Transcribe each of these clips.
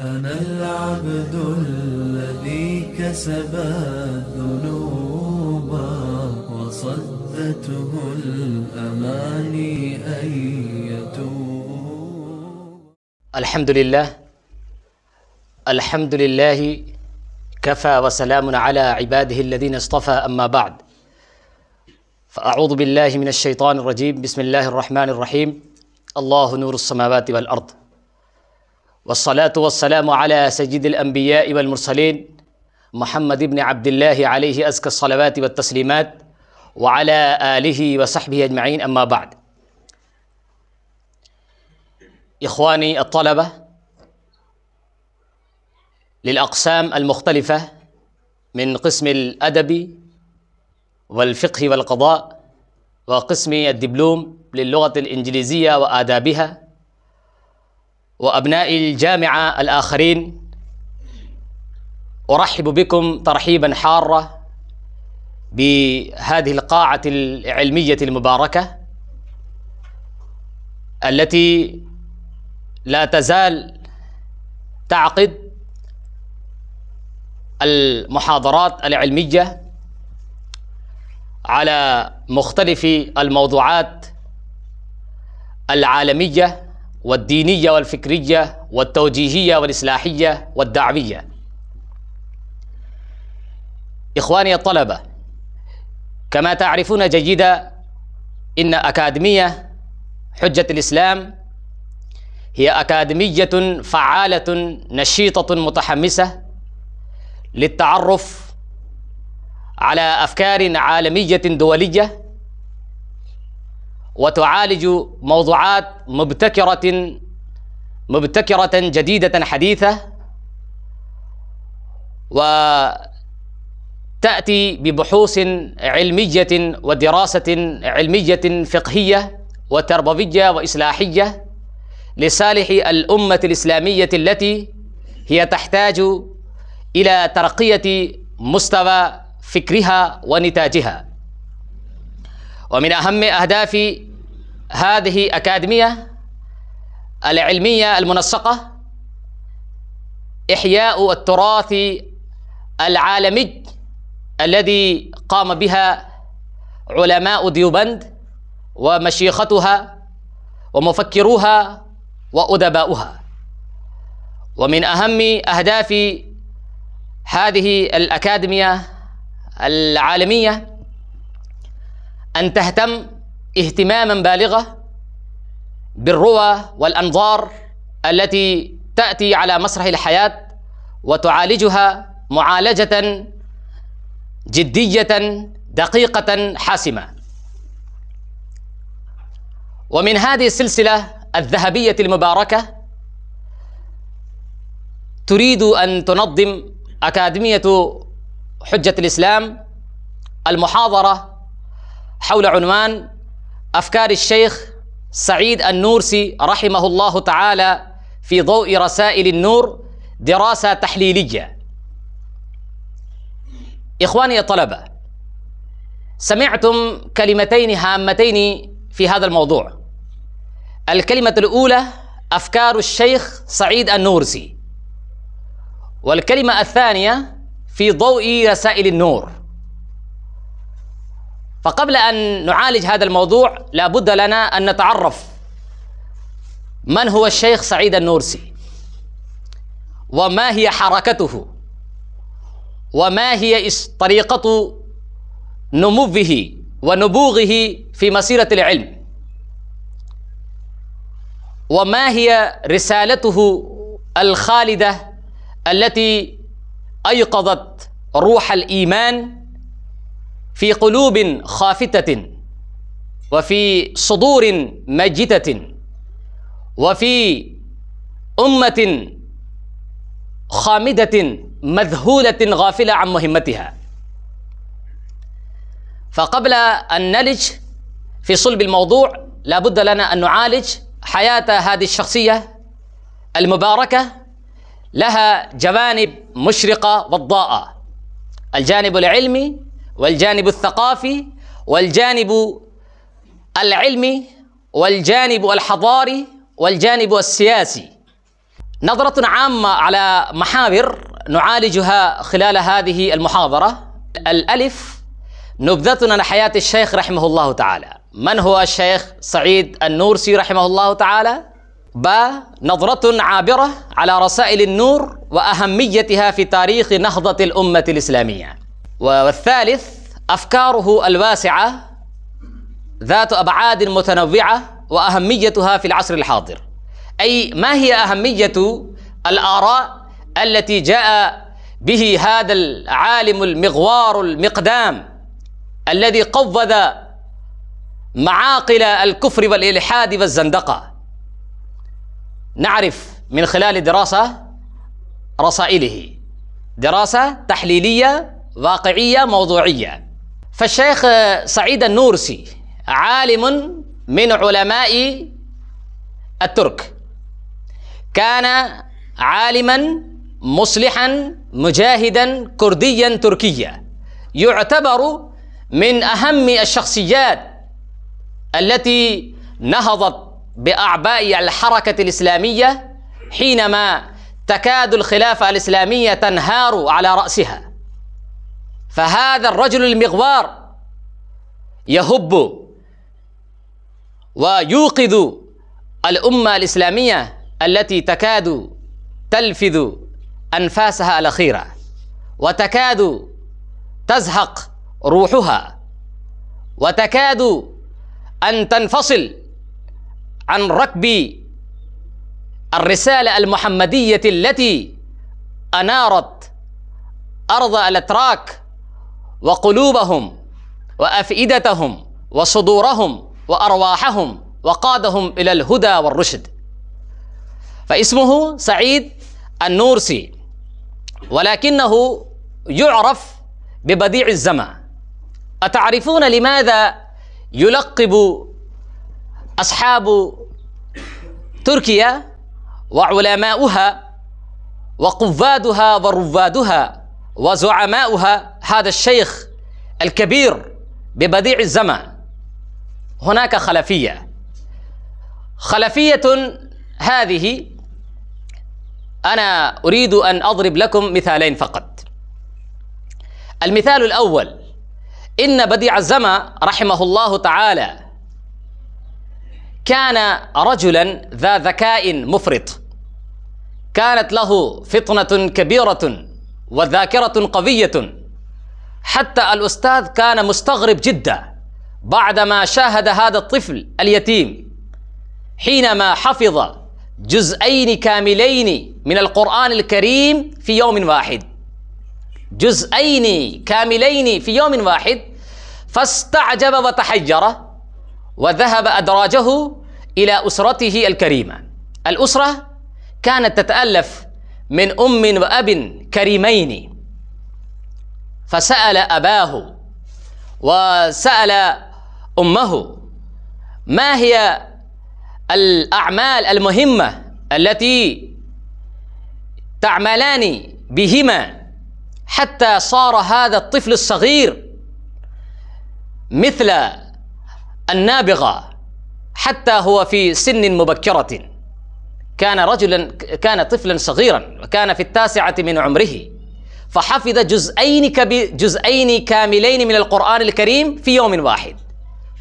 أنا العبد الذي كسب الذنوب وصدته الأماني أن يتوب الحمد لله الحمد لله كفى وسلام على عباده الذين اصطفى أما بعد فأعوذ بالله من الشيطان الرجيم بسم الله الرحمن الرحيم الله نور السماوات والأرض والصلاة والسلام على سيد الأنبياء والمرسلين محمد بن عبد الله عليه أزكى الصلوات والتسليمات وعلى آله وصحبه أجمعين أما بعد إخواني الطلبة للأقسام المختلفة من قسم الأدب والفقه والقضاء وقسم الدبلوم للغة الإنجليزية وآدابها وأبناء الجامعة الآخرين أرحب بكم ترحيبا حارة بهذه القاعة العلمية المباركة التي لا تزال تعقد المحاضرات العلمية على مختلف الموضوعات العالمية والدينية والفكرية والتوجيهية والإصلاحية والدعوية إخواني الطلبة كما تعرفون جيدا إن أكاديمية حجة الإسلام هي أكاديمية فعالة نشيطة متحمسة للتعرف على أفكار عالمية دولية وتعالج موضوعات مبتكرة مبتكرة جديدة حديثة وتأتي ببحوث علمية ودراسة علمية فقهية وتربوية وإصلاحية لصالح الأمة الإسلامية التي هي تحتاج إلى ترقية مستوى فكرها ونتاجها ومن أهم أهداف هذه الأكاديمية العلمية المنسقة إحياء التراث العالمي الذي قام بها علماء ديوبند ومشيختها ومفكروها وأدباؤها ومن أهم أهداف هذه الأكاديمية العالمية أن تهتم اهتماما بالغة بالروى والأنظار التي تأتي على مسرح الحياة وتعالجها معالجة جدية دقيقة حاسمة ومن هذه السلسلة الذهبية المباركة تريد أن تنظم أكاديمية حجة الإسلام المحاضرة حول عنوان أفكار الشيخ سعيد النورسي رحمه الله تعالى في ضوء رسائل النور دراسة تحليلية إخواني الطلبة سمعتم كلمتين هامتين في هذا الموضوع الكلمة الأولى أفكار الشيخ سعيد النورسي والكلمة الثانية في ضوء رسائل النور فقبل أن نعالج هذا الموضوع لابد لنا أن نتعرف من هو الشيخ سعيد النورسي وما هي حركته وما هي طريقة نموه ونبوغه في مسيرة العلم وما هي رسالته الخالدة التي أيقظت روح الإيمان في قلوب خافتة وفي صدور مجتة وفي أمة خامدة مذهولة غافلة عن مهمتها فقبل أن نلج في صلب الموضوع لابد لنا أن نعالج حياة هذه الشخصية المباركة لها جوانب مشرقة وضاءة الجانب العلمي والجانب الثقافي والجانب العلمي والجانب الحضاري والجانب السياسي نظرة عامة على محاور نعالجها خلال هذه المحاضرة الألف نبذتنا لحياة الشيخ رحمه الله تعالى من هو الشيخ سعيد النورسي رحمه الله تعالى با نظرة عابرة على رسائل النور وأهميتها في تاريخ نهضة الأمة الإسلامية والثالث أفكاره الواسعة ذات أبعاد متنوعة وأهميتها في العصر الحاضر أي ما هي أهمية الآراء التي جاء به هذا العالم المغوار المقدام الذي قوض معاقل الكفر والإلحاد والزندقة نعرف من خلال دراسة رسائله دراسة تحليلية واقعية موضوعية فالشيخ سعيد النورسي عالم من علماء الترك كان عالما مصلحا مجاهدا كرديا تركيا يعتبر من أهم الشخصيات التي نهضت بأعباء الحركة الإسلامية حينما تكاد الخلافة الإسلامية تنهار على رأسها فهذا الرجل المغوار يهب ويوقظ الأمة الإسلامية التي تكاد تلفذ أنفاسها الأخيرة وتكاد تزهق روحها وتكاد أن تنفصل عن ركب الرسالة المحمدية التي أنارت أرض الأتراك وقلوبهم وأفئدتهم وصدورهم وأرواحهم وقادهم إلى الهدى والرشد فاسمه سعيد النورسي ولكنه يعرف ببديع الزمان أتعرفون لماذا يلقب أصحاب تركيا وعلماؤها وقفادها ورفادها وزعماؤها هذا الشيخ الكبير ببديع الزمان هناك خلفية خلفية هذه أنا أريد أن أضرب لكم مثالين فقط المثال الأول إن بديع الزمى رحمه الله تعالى كان رجلا ذا ذكاء مفرط كانت له فطنة كبيرة وذاكرة قوية حتى الأستاذ كان مستغرب جدا بعدما شاهد هذا الطفل اليتيم حينما حفظ جزئين كاملين من القرآن الكريم في يوم واحد جزئين كاملين في يوم واحد فاستعجب وتحجر وذهب أدراجه إلى أسرته الكريمة الأسرة كانت تتألف من أم وأب كريمين فسأل أباه وسأل أمه ما هي الأعمال المهمة التي تعملان بهما حتى صار هذا الطفل الصغير مثل النابغة حتى هو في سن مبكرة كان رجلا كان طفلا صغيرا وكان في التاسعة من عمره فحفظ جزئين جزئين كاملين من القرآن الكريم في يوم واحد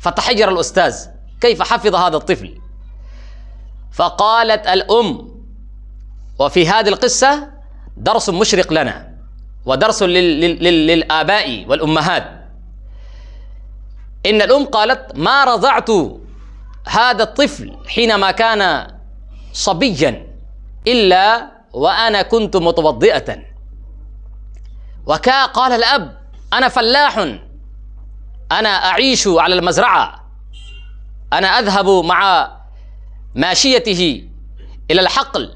فتحجر الأستاذ كيف حفظ هذا الطفل فقالت الأم وفي هذه القصة درس مشرق لنا ودرس للآباء والأمهات إن الأم قالت ما رضعت هذا الطفل حينما كان صبيا إلا وأنا كنت متوضئة وكا قال الأب أنا فلاح أنا أعيش على المزرعة أنا أذهب مع ماشيته إلى الحقل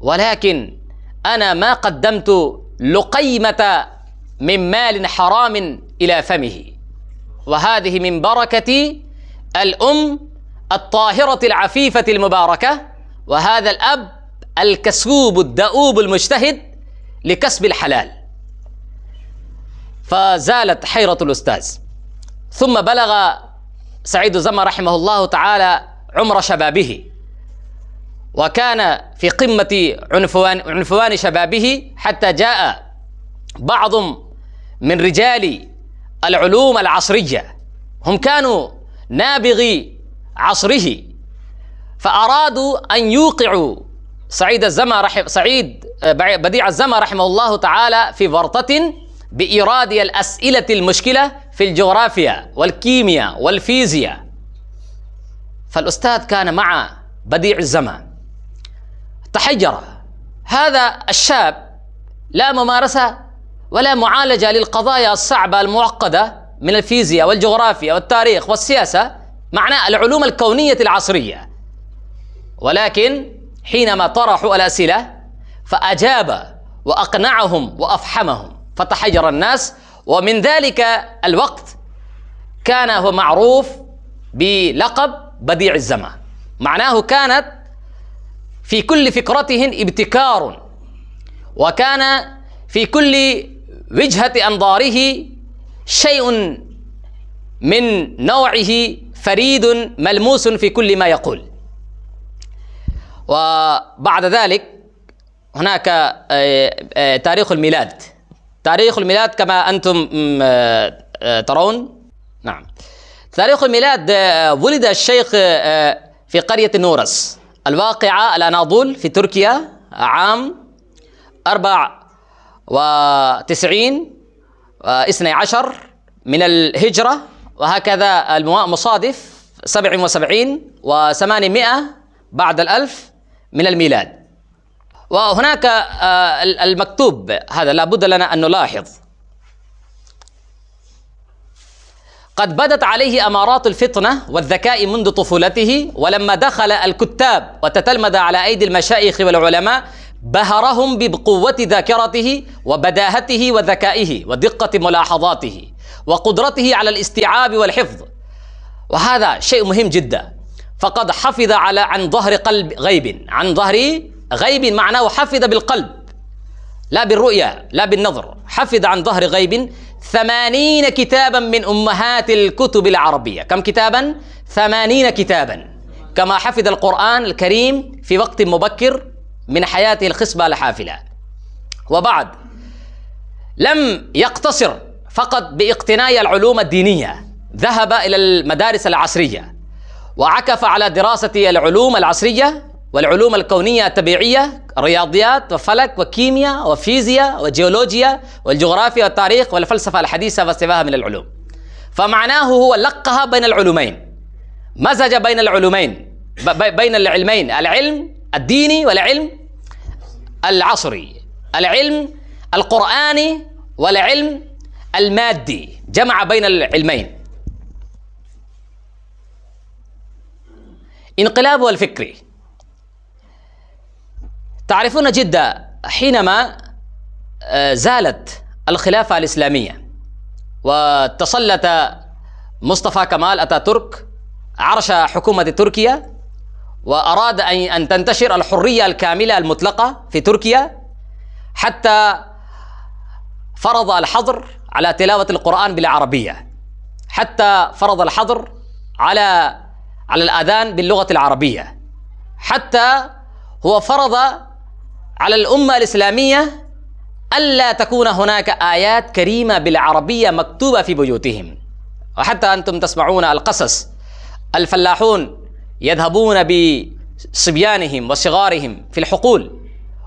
ولكن أنا ما قدمت لقيمة من مال حرام إلى فمه وهذه من بركة الأم الطاهرة العفيفة المباركة وهذا الأب الكسوب الدؤوب المجتهد لكسب الحلال فزالت حيرة الأستاذ ثم بلغ سعيد زمر رحمه الله تعالى عمر شبابه وكان في قمة عنفوان, عنفوان شبابه حتى جاء بعض من رجال العلوم العصرية هم كانوا نابغي عصره فأرادوا أن يوقعوا سعيد الزما رحم سعيد آه، بديع الزما رحمه الله تعالى في ورطة بإيراد الأسئلة المشكلة في الجغرافيا والكيمياء والفيزياء فالأستاذ كان مع بديع الزما تحجر هذا الشاب لا ممارسة ولا معالجة للقضايا الصعبة المعقدة من الفيزياء والجغرافيا والتاريخ والسياسة معناه العلوم الكونية العصرية ولكن حينما طرحوا الأسئلة فأجاب وأقنعهم وأفحمهم فتحير الناس ومن ذلك الوقت كان هو معروف بلقب بديع الزمان معناه كانت في كل فكرتهم ابتكار وكان في كل وجهة أنظاره شيء من نوعه فريد ملموس في كل ما يقول وبعد ذلك هناك آه، آه، تاريخ الميلاد تاريخ الميلاد كما أنتم آه، ترون نعم تاريخ الميلاد ولد الشيخ في قرية نورس الواقعة الأناضول في تركيا عام 94 و12 من الهجرة وهكذا المصادف 77 و800 بعد الألف من الميلاد وهناك آه، المكتوب هذا لابد لنا أن نلاحظ قد بدت عليه أمارات الفطنة والذكاء منذ طفولته ولما دخل الكتاب وتتلمذ على أيدي المشايخ والعلماء بهرهم بقوة ذاكرته وبداهته وذكائه ودقة ملاحظاته وقدرته على الاستيعاب والحفظ وهذا شيء مهم جدا فقد حفظ على عن ظهر قلب غيب عن ظهر غيب معناه حفظ بالقلب لا بالرؤيا لا بالنظر حفظ عن ظهر غيب ثمانين كتابا من أمهات الكتب العربية كم كتابا؟ ثمانين كتابا كما حفظ القرآن الكريم في وقت مبكر من حياته الخصبة لحافلة وبعد لم يقتصر فقط باقتناء العلوم الدينية ذهب إلى المدارس العصرية وعكف على دراسة العلوم العصرية والعلوم الكونية الطبيعية الرياضيات وفلك وكيمياء وفيزياء وجيولوجيا والجغرافيا والتاريخ والفلسفة الحديثة واستفاها من العلوم فمعناه هو لقها بين العلومين مزج بين العلومين بين العلمين العلم الديني والعلم العصري العلم القرآني والعلم المادي جمع بين العلمين انقلابه الفكري تعرفون جدة حينما آه، زالت الخلافة الإسلامية وتسلط مصطفى كمال أتاتورك عرش حكومة تركيا وأراد أن تنتشر الحرية الكاملة المطلقة في تركيا حتى فرض الحظر على تلاوة القرآن بالعربية حتى فرض الحظر على على الأذان باللغة العربية حتى هو فرض على الأمة الإسلامية ألا تكون هناك آيات كريمة بالعربية مكتوبة في بيوتهم وحتى أنتم تسمعون القصص الفلاحون يذهبون بصبيانهم وصغارهم في الحقول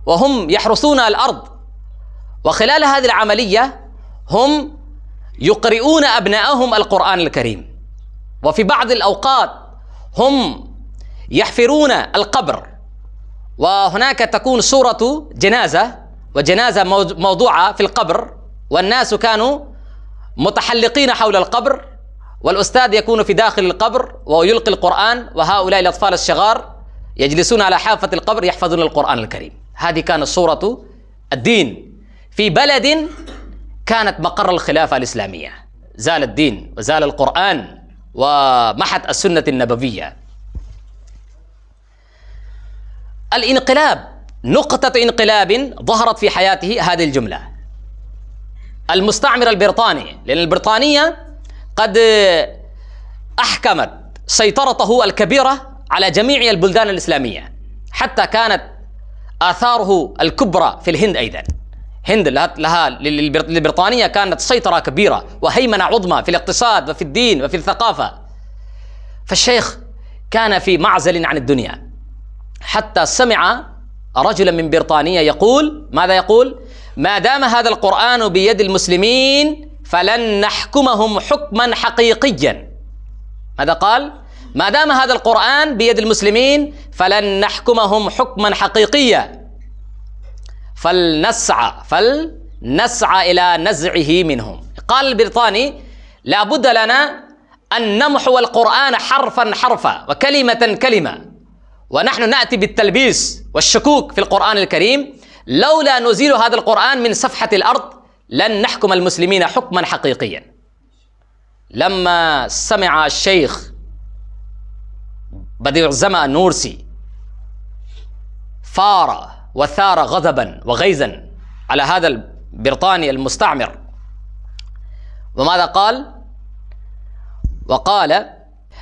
وهم يحرثون الأرض وخلال هذه العملية هم يقرؤون أبنائهم القرآن الكريم وفي بعض الأوقات هم يحفرون القبر وهناك تكون صورة جنازة وجنازة موضوعة في القبر والناس كانوا متحلقين حول القبر والأستاذ يكون في داخل القبر ويلقي القرآن وهؤلاء الأطفال الشغار يجلسون على حافة القبر يحفظون القرآن الكريم هذه كانت صورة الدين في بلد كانت مقر الخلافة الإسلامية زال الدين وزال القرآن ومحت السنة النبوية الانقلاب نقطة انقلاب ظهرت في حياته هذه الجملة المستعمر البريطاني لأن البريطانية قد أحكمت سيطرته الكبيرة على جميع البلدان الإسلامية حتى كانت آثاره الكبرى في الهند أيضاً هند لها للبريطانية كانت سيطرة كبيرة وهيمنة عظمى في الاقتصاد وفي الدين وفي الثقافة فالشيخ كان في معزل عن الدنيا حتى سمع رجلا من بريطانيا يقول ماذا يقول ما دام هذا القرآن بيد المسلمين فلن نحكمهم حكما حقيقيا ماذا قال ما دام هذا القرآن بيد المسلمين فلن نحكمهم حكما حقيقيا فلنسعى فلنسعى إلى نزعه منهم قال البريطاني لابد لنا أن نمحو القرآن حرفا حرفا وكلمة كلمة ونحن نأتي بالتلبيس والشكوك في القرآن الكريم لولا نزيل هذا القرآن من صفحة الأرض لن نحكم المسلمين حكما حقيقيا لما سمع الشيخ بديع الزمان نورسي فار وثار غضبا وغيظا على هذا البريطاني المستعمر وماذا قال وقال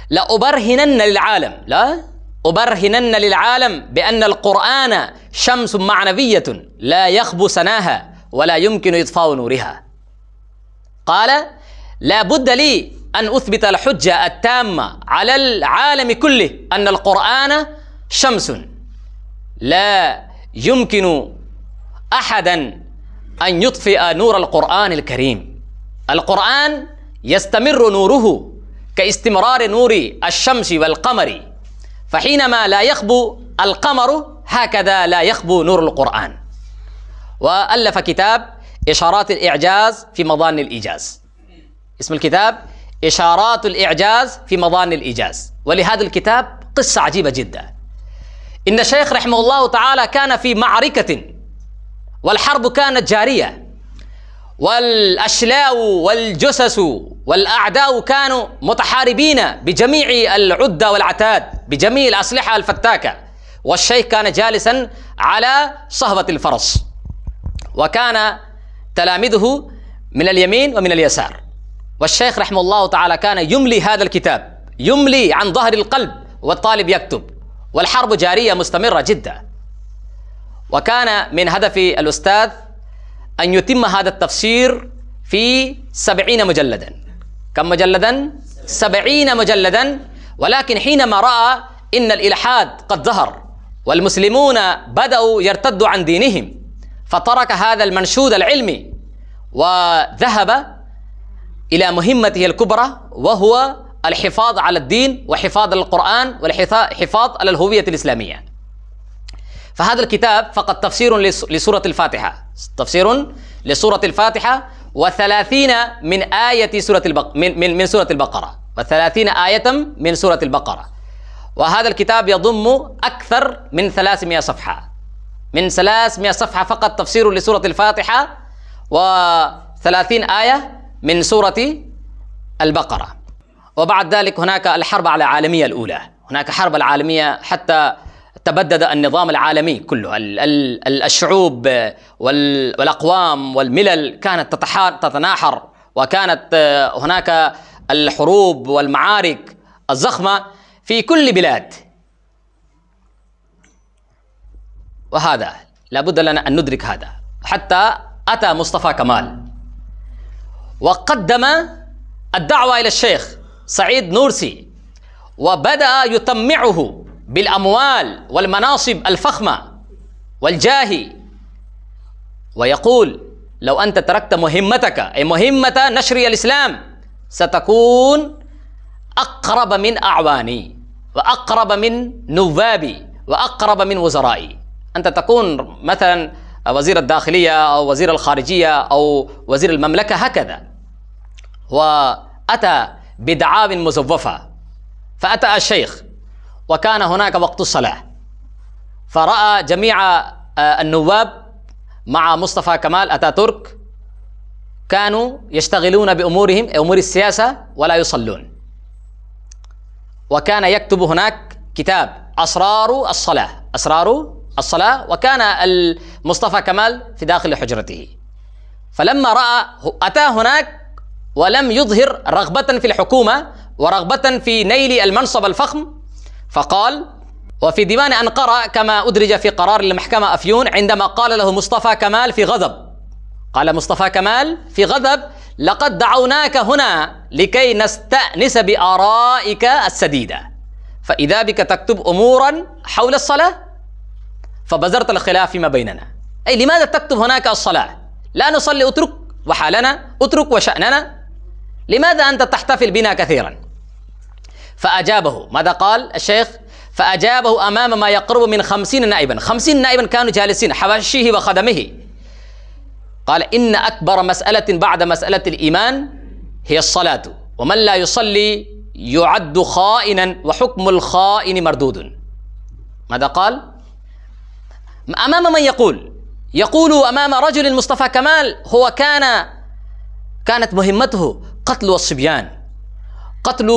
لأبرهنن للعالم لا أبرهنن للعالم بأن القرآن شمس معنوية لا يخبو سناها ولا يمكن إطفاء نورها قال لا بد لي أن أثبت الحجة التامة على العالم كله أن القرآن شمس لا يمكن أحدا أن يطفئ نور القرآن الكريم القرآن يستمر نوره كاستمرار نور الشمس والقمر فحينما لا يخبو القمر هكذا لا يخبو نور القرآن وألف كتاب إشارات الإعجاز في مضان الإيجاز اسم الكتاب إشارات الإعجاز في مضان الإيجاز ولهذا الكتاب قصة عجيبة جدا إن الشيخ رحمه الله تعالى كان في معركة والحرب كانت جارية والأشلاء والجسس والأعداء كانوا متحاربين بجميع العدة والعتاد بجميع الأسلحة الفتاكة والشيخ كان جالسا على صهبة الفرس وكان تلامذه من اليمين ومن اليسار والشيخ رحمه الله تعالى كان يملي هذا الكتاب يملي عن ظهر القلب والطالب يكتب والحرب جارية مستمرة جدا وكان من هدف الأستاذ أن يتم هذا التفسير في سبعين مجلدا كم مجلدا؟ سبعين مجلدا ولكن حينما رأى إن الإلحاد قد ظهر والمسلمون بدأوا يرتدوا عن دينهم فترك هذا المنشود العلمي وذهب إلى مهمته الكبرى وهو الحفاظ على الدين وحفاظ القرآن والحفاظ على الهوية الإسلامية فهذا الكتاب فقط تفسير لسورة الفاتحة تفسير لسورة الفاتحة وثلاثين من آية سورة البق... من, من, من سورة البقرة وثلاثين آية من سورة البقرة وهذا الكتاب يضم أكثر من 300 صفحة من 300 صفحة فقط تفسير لسورة الفاتحة و 30 آية من سورة البقرة وبعد ذلك هناك الحرب على العالمية الأولى هناك حرب العالمية حتى تبدد النظام العالمي كله الشعوب والأقوام والملل كانت تتناحر وكانت هناك الحروب والمعارك الزخمة في كل بلاد وهذا لابد لنا أن ندرك هذا حتى أتى مصطفى كمال وقدم الدعوة إلى الشيخ سعيد نورسي وبدأ يطمعه بالأموال والمناصب الفخمة والجاه ويقول لو أنت تركت مهمتك أي مهمة نشر الإسلام ستكون أقرب من أعواني وأقرب من نوابي وأقرب من وزرائي أنت تكون مثلا وزير الداخلية أو وزير الخارجية أو وزير المملكة هكذا وأتى بدعاب مزوفة فأتى الشيخ وكان هناك وقت الصلاة فرأى جميع آه، النواب مع مصطفى كمال أتاتورك كانوا يشتغلون بأمورهم أمور السياسة ولا يصلون وكان يكتب هناك كتاب أسرار الصلاة أسرار الصلاة وكان المصطفى كمال في داخل حجرته فلما رأى أتى هناك ولم يظهر رغبة في الحكومة ورغبة في نيل المنصب الفخم فقال وفي ديوان أنقرة كما أدرج في قرار المحكمة أفيون عندما قال له مصطفى كمال في غضب قال مصطفى كمال في غضب لقد دعوناك هنا لكي نستأنس بآرائك السديدة فإذا بك تكتب أمورا حول الصلاة فبذرت الخلاف فيما بيننا أي لماذا تكتب هناك الصلاة لا نصلي أترك وحالنا أترك وشأننا لماذا أنت تحتفل بنا كثيرا فأجابه ماذا قال الشيخ فأجابه أمام ما يقرب من خمسين نائبا خمسين نائبا كانوا جالسين حواشيه وخدمه قال إن أكبر مسألة بعد مسألة الإيمان هي الصلاة ومن لا يصلي يعد خائنا وحكم الخائن مردود ماذا قال أمام من يقول يقول أمام رجل مصطفى كمال هو كان كانت مهمته قتل الصبيان قتل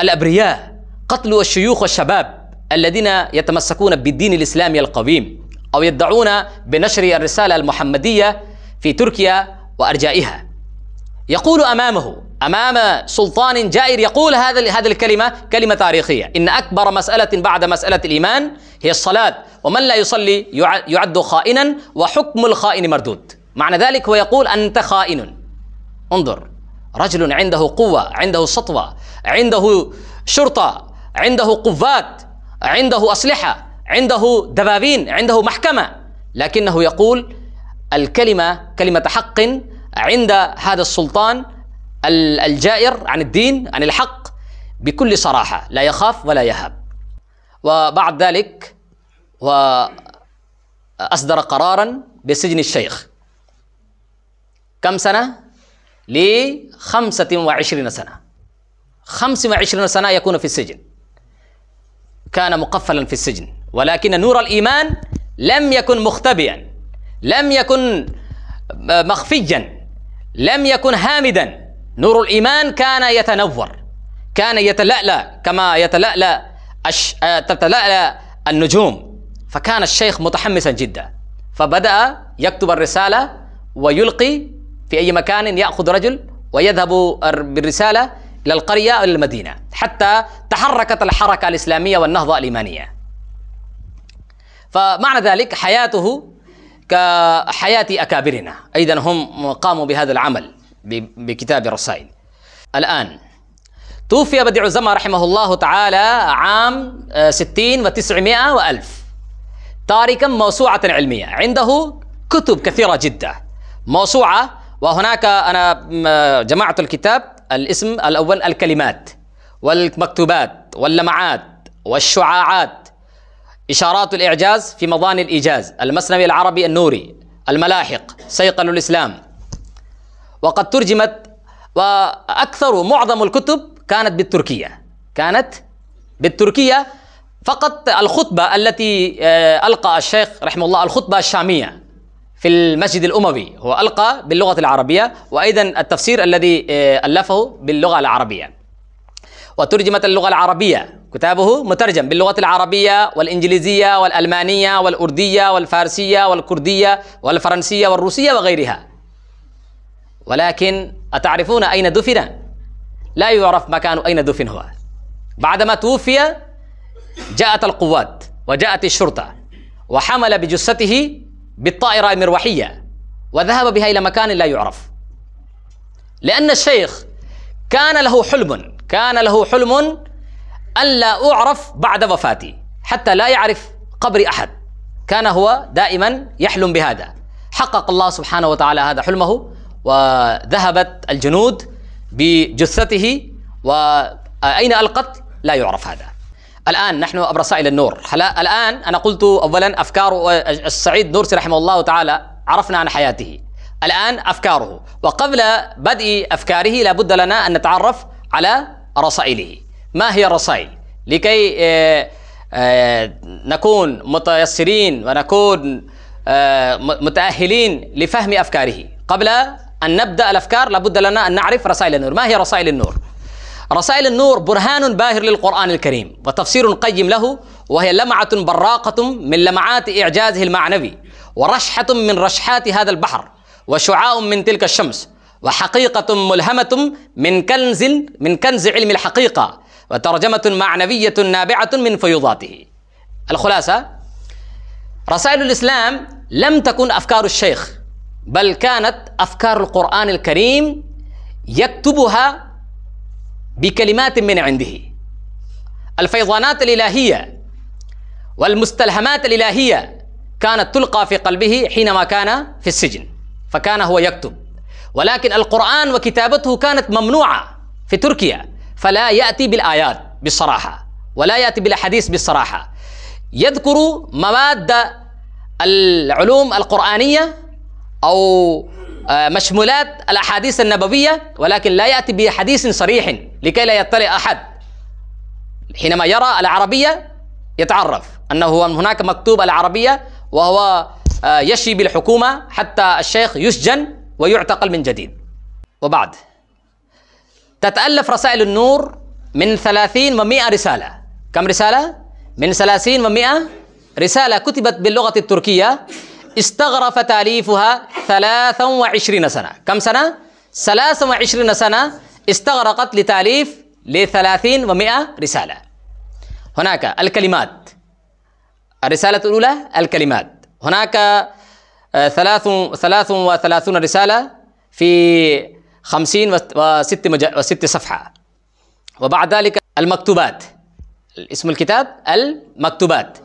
الأبرياء قتل الشيوخ والشباب الذين يتمسكون بالدين الإسلامي القويم أو يدعون بنشر الرسالة المحمدية في تركيا وأرجائها يقول أمامه أمام سلطان جائر يقول هذا هذه الكلمة كلمة تاريخية إن أكبر مسألة بعد مسألة الإيمان هي الصلاة ومن لا يصلي يعد خائنا وحكم الخائن مردود معنى ذلك هو يقول أنت خائن انظر رجل عنده قوة عنده سطوة عنده شرطة عنده قفات عنده أسلحة عنده دبابين عنده محكمة لكنه يقول الكلمة كلمة حق عند هذا السلطان الجائر عن الدين عن الحق بكل صراحة لا يخاف ولا يهاب وبعد ذلك وأصدر قرارا بسجن الشيخ كم سنة؟ ل 25 سنة 25 سنة يكون في السجن كان مقفلا في السجن ولكن نور الإيمان لم يكن مختبئا لم يكن آه، مخفيا لم يكن هامدا نور الإيمان كان يتنور كان يتلألأ كما يتلألأ أش... آه، تتلألأ النجوم فكان الشيخ متحمسا جدا فبدأ يكتب الرسالة ويلقي في أي مكان يأخذ رجل ويذهب بالرسالة إلى القرية أو المدينة حتى تحركت الحركة الإسلامية والنهضة الإيمانية فمعنى ذلك حياته كحياة أكابرنا أيضا هم قاموا بهذا العمل بكتاب الرسائل الآن توفي بديع الزمان رحمه الله تعالى عام آه، ستين وتسعمائة وألف تاركا موسوعة علمية عنده كتب كثيرة جدا موسوعة وهناك أنا جمعت الكتاب الاسم الأول الكلمات والمكتوبات واللمعات والشعاعات إشارات الإعجاز في مضان الإيجاز المسنوي العربي النوري الملاحق سيقل الإسلام وقد ترجمت وأكثر معظم الكتب كانت بالتركية كانت بالتركية فقط الخطبة التي آه، ألقى الشيخ رحمه الله الخطبة الشامية في المسجد الأموي هو ألقى باللغة العربية وأيضا التفسير الذي آه، ألفه باللغة العربية وترجمت اللغة العربية كتابه مترجم باللغة العربية والإنجليزية والألمانية والأردية والفارسية والكردية والفرنسية والروسية وغيرها ولكن أتعرفون أين دفن؟ لا يعرف مكان أين دفن هو بعدما توفي جاءت القوات وجاءت الشرطة وحمل بجثته بالطائرة المروحية وذهب بها إلى مكان لا يعرف لأن الشيخ كان له حلم كان له حلم ألا أعرف بعد وفاتي حتى لا يعرف قبري أحد كان هو دائما يحلم بهذا حقق الله سبحانه وتعالى هذا حلمه وذهبت الجنود بجثته وأين ألقت لا يعرف هذا الآن نحن أبرصاء إلى النور الآن أنا قلت أولا أفكار السعيد نورسي رحمه الله تعالى عرفنا عن حياته الآن أفكاره وقبل بدء أفكاره لابد لنا أن نتعرف على رسائله ما هي الرسائل لكي آه، آه، نكون متيسرين ونكون آه، متأهلين لفهم أفكاره قبل أن نبدأ الأفكار لابد لنا أن نعرف رسائل النور ما هي رسائل النور رسائل النور برهان باهر للقرآن الكريم وتفسير قيم له وهي لمعة براقة من لمعات إعجازه المعنوي ورشحة من رشحات هذا البحر وشعاع من تلك الشمس وحقيقة ملهمة من كنز من كنز علم الحقيقة وترجمة معنوية نابعة من فيوضاته الخلاصة رسائل الإسلام لم تكن أفكار الشيخ بل كانت أفكار القرآن الكريم يكتبها بكلمات من عنده الفيضانات الإلهية والمستلهمات الإلهية كانت تلقى في قلبه حينما كان في السجن فكان هو يكتب ولكن القرآن وكتابته كانت ممنوعة في تركيا فلا يأتي بالآيات بالصراحة ولا يأتي بالأحاديث بالصراحة يذكر مواد العلوم القرآنية أو آه، مشمولات الأحاديث النبوية ولكن لا يأتي بحديث صريح لكي لا يطلع أحد حينما يرى العربية يتعرف أنه هناك مكتوب العربية وهو آه، يشي بالحكومة حتى الشيخ يسجن ويعتقل من جديد وبعد تتألف رسائل النور من 30 ومئة 100 رسالة كم رسالة؟ من 30 ومئة 100 رسالة كتبت باللغة التركية استغرف تاليفها 23 سنة كم سنة؟ 23 سنة استغرقت لتاليف ل 30 و100 رسالة هناك الكلمات الرسالة الأولى الكلمات هناك 33 آه، رسالة في 50 و 6 و 6 صفحة وبعد ذلك المكتوبات اسم الكتاب المكتوبات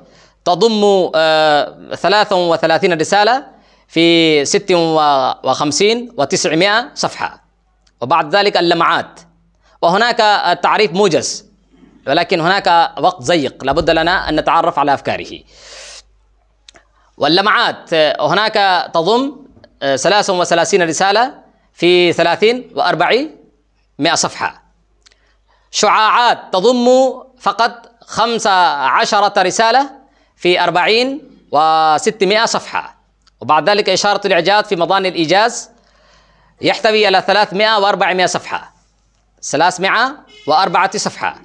تضم 33 آه، رسالة في 56 و900 صفحة وبعد ذلك اللمعات وهناك التعريف موجز ولكن هناك وقت ضيق لابد لنا أن نتعرف على أفكاره واللمعات آه، هناك تضم 33 آه، رسالة في 30 و400 صفحة شعاعات تضم فقط 15 رسالة في 40 و600 صفحة وبعد ذلك إشارة الإعجاز في مضان الإيجاز يحتوي إلى 300 و400 صفحة 300 و400 صفحة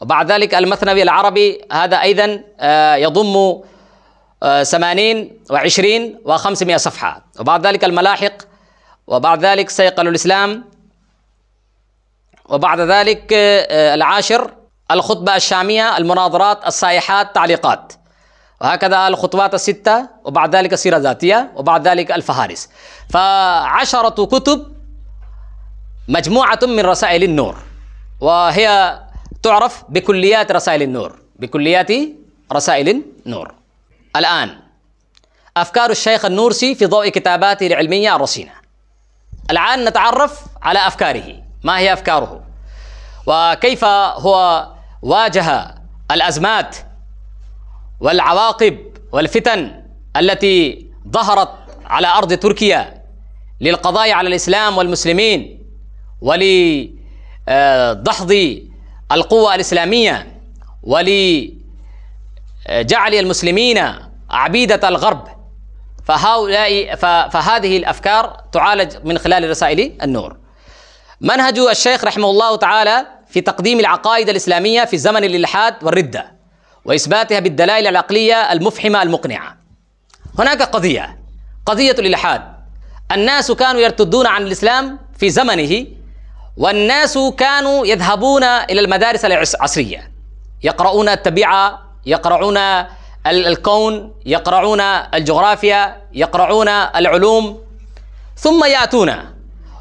وبعد ذلك المثنوي العربي هذا أيضا آه، يضم 80 و20 و500 صفحة وبعد ذلك الملاحق وبعد ذلك سيقل الإسلام وبعد ذلك آه، العاشر الخطبة الشامية المناظرات السائحات تعليقات وهكذا الخطوات الستة وبعد ذلك السيرة الذاتية وبعد ذلك الفهارس فعشرة كتب مجموعة من رسائل النور وهي تعرف بكليات رسائل النور بكليات رسائل النور الآن أفكار الشيخ النورسي في ضوء كتاباته العلمية الرصينة الآن نتعرف على أفكاره ما هي أفكاره وكيف هو واجه الأزمات والعواقب والفتن التي ظهرت على أرض تركيا للقضاء على الإسلام والمسلمين ولضحض القوة الإسلامية ولجعل المسلمين عبيدة الغرب فهؤلاء فهذه الأفكار تعالج من خلال رسائل النور منهج الشيخ رحمه الله تعالى في تقديم العقائد الإسلامية في زمن الإلحاد والردة وإثباتها بالدلائل العقلية المفحمة المقنعة هناك قضية قضية الإلحاد الناس كانوا يرتدون عن الإسلام في زمنه والناس كانوا يذهبون إلى المدارس العصرية يقرؤون التبيعة يقرؤون الكون يقرؤون الجغرافيا يقرؤون العلوم ثم يأتون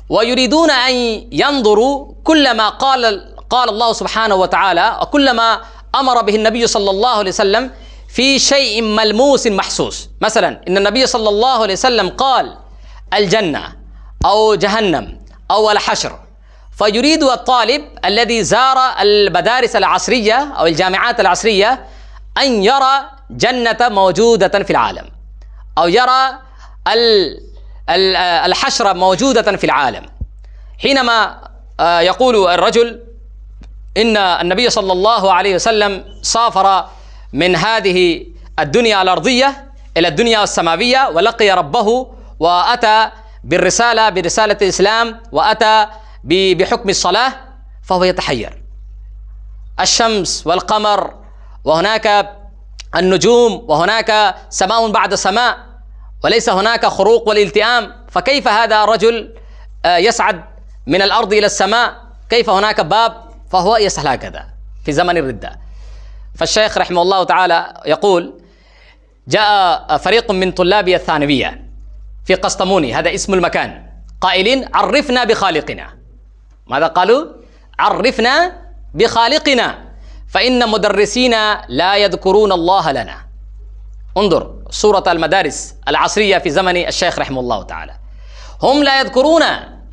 ويريدون أن ينظروا كل ما قال قال الله سبحانه وتعالى وكلما امر به النبي صلى الله عليه وسلم في شيء ملموس محسوس مثلا ان النبي صلى الله عليه وسلم قال الجنه او جهنم او الحشر فيريد الطالب الذي زار المدارس العصريه او الجامعات العصريه ان يرى جنه موجوده في العالم او يرى الحشره موجوده في العالم حينما آه، يقول الرجل إن النبي صلى الله عليه وسلم سافر من هذه الدنيا الأرضية إلى الدنيا السماوية ولقي ربه وأتى بالرسالة برسالة الإسلام وأتى بحكم الصلاة فهو يتحير الشمس والقمر وهناك النجوم وهناك سماء بعد سماء وليس هناك خروق والالتئام فكيف هذا الرجل آه، يسعد من الأرض إلى السماء كيف هناك باب فهو يسهل هكذا في زمن الردة فالشيخ رحمه الله تعالى يقول جاء فريق من طلابي الثانوية في قسطموني هذا اسم المكان قائلين عرفنا بخالقنا ماذا قالوا عرفنا بخالقنا فإن مدرسينا لا يذكرون الله لنا انظر صورة المدارس العصرية في زمن الشيخ رحمه الله تعالى هم لا يذكرون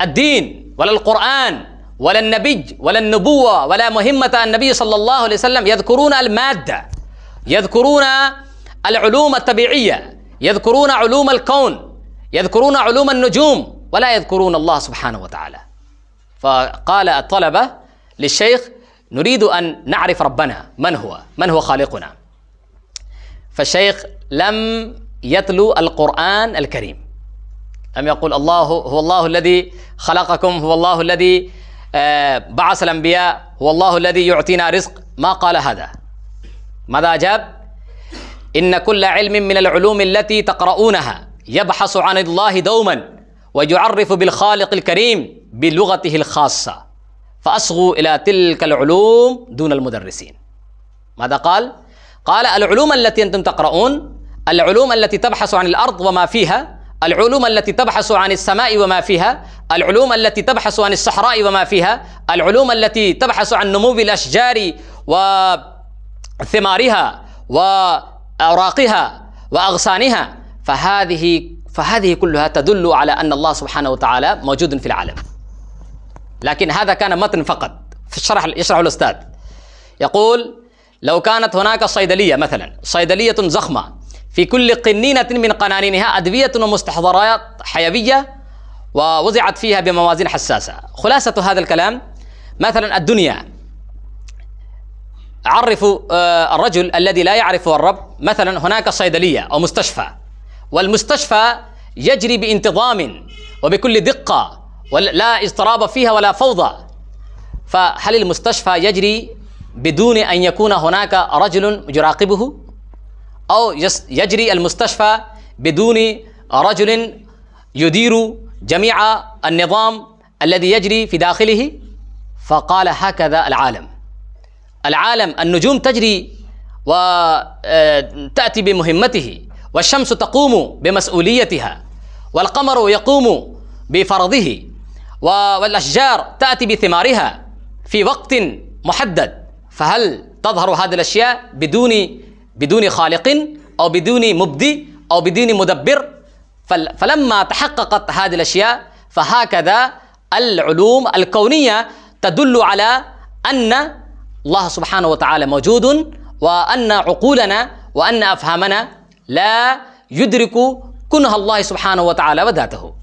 الدين ولا القرآن ولا النبي ولا النبوة ولا مهمة النبي صلى الله عليه وسلم يذكرون المادة يذكرون العلوم الطبيعية يذكرون علوم الكون يذكرون علوم النجوم ولا يذكرون الله سبحانه وتعالى فقال الطلبة للشيخ نريد أن نعرف ربنا من هو من هو خالقنا فالشيخ لم يتلو القرآن الكريم لم يقول الله هو الله الذي خلقكم هو الله الذي آه، بعث الأنبياء هو الله الذي يعطينا رزق ما قال هذا ماذا أجاب إن كل علم من العلوم التي تقرؤونها يبحث عن الله دوما ويعرف بالخالق الكريم بلغته الخاصة فأصغوا إلى تلك العلوم دون المدرسين ماذا قال؟ قال العلوم التي أنتم تقرؤون العلوم التي تبحث عن الأرض وما فيها العلوم التي تبحث عن السماء وما فيها العلوم التي تبحث عن الصحراء وما فيها العلوم التي تبحث عن نمو الأشجار وثمارها وأوراقها وأغصانها فهذه فهذه كلها تدل على أن الله سبحانه وتعالى موجود في العالم لكن هذا كان متن فقط شرح يشرح الأستاذ يقول لو كانت هناك صيدلية مثلا صيدلية زخمة في كل قنينة من قنانينها أدوية ومستحضرات حيوية ووضعت فيها بموازين حساسة خلاصة هذا الكلام مثلا الدنيا عرف آه، الرجل الذي لا يعرف الرب مثلا هناك صيدلية أو مستشفى والمستشفى يجري بانتظام وبكل دقة ولا اضطراب فيها ولا فوضى فهل المستشفى يجري بدون أن يكون هناك رجل يراقبه أو يجري المستشفى بدون رجل يدير جميع النظام الذي يجري في داخله فقال هكذا العالم العالم النجوم تجري وتأتي آه، بمهمته والشمس تقوم بمسؤوليتها والقمر يقوم بفرضه والأشجار تأتي بثمارها في وقت محدد فهل تظهر هذه الأشياء بدون بدون خالق أو بدون مبدي أو بدون مدبر فلما تحققت هذه الأشياء فهكذا العلوم الكونية تدل على أن الله سبحانه وتعالى موجود وأن عقولنا وأن أفهامنا لا يدرك كنه الله سبحانه وتعالى وذاته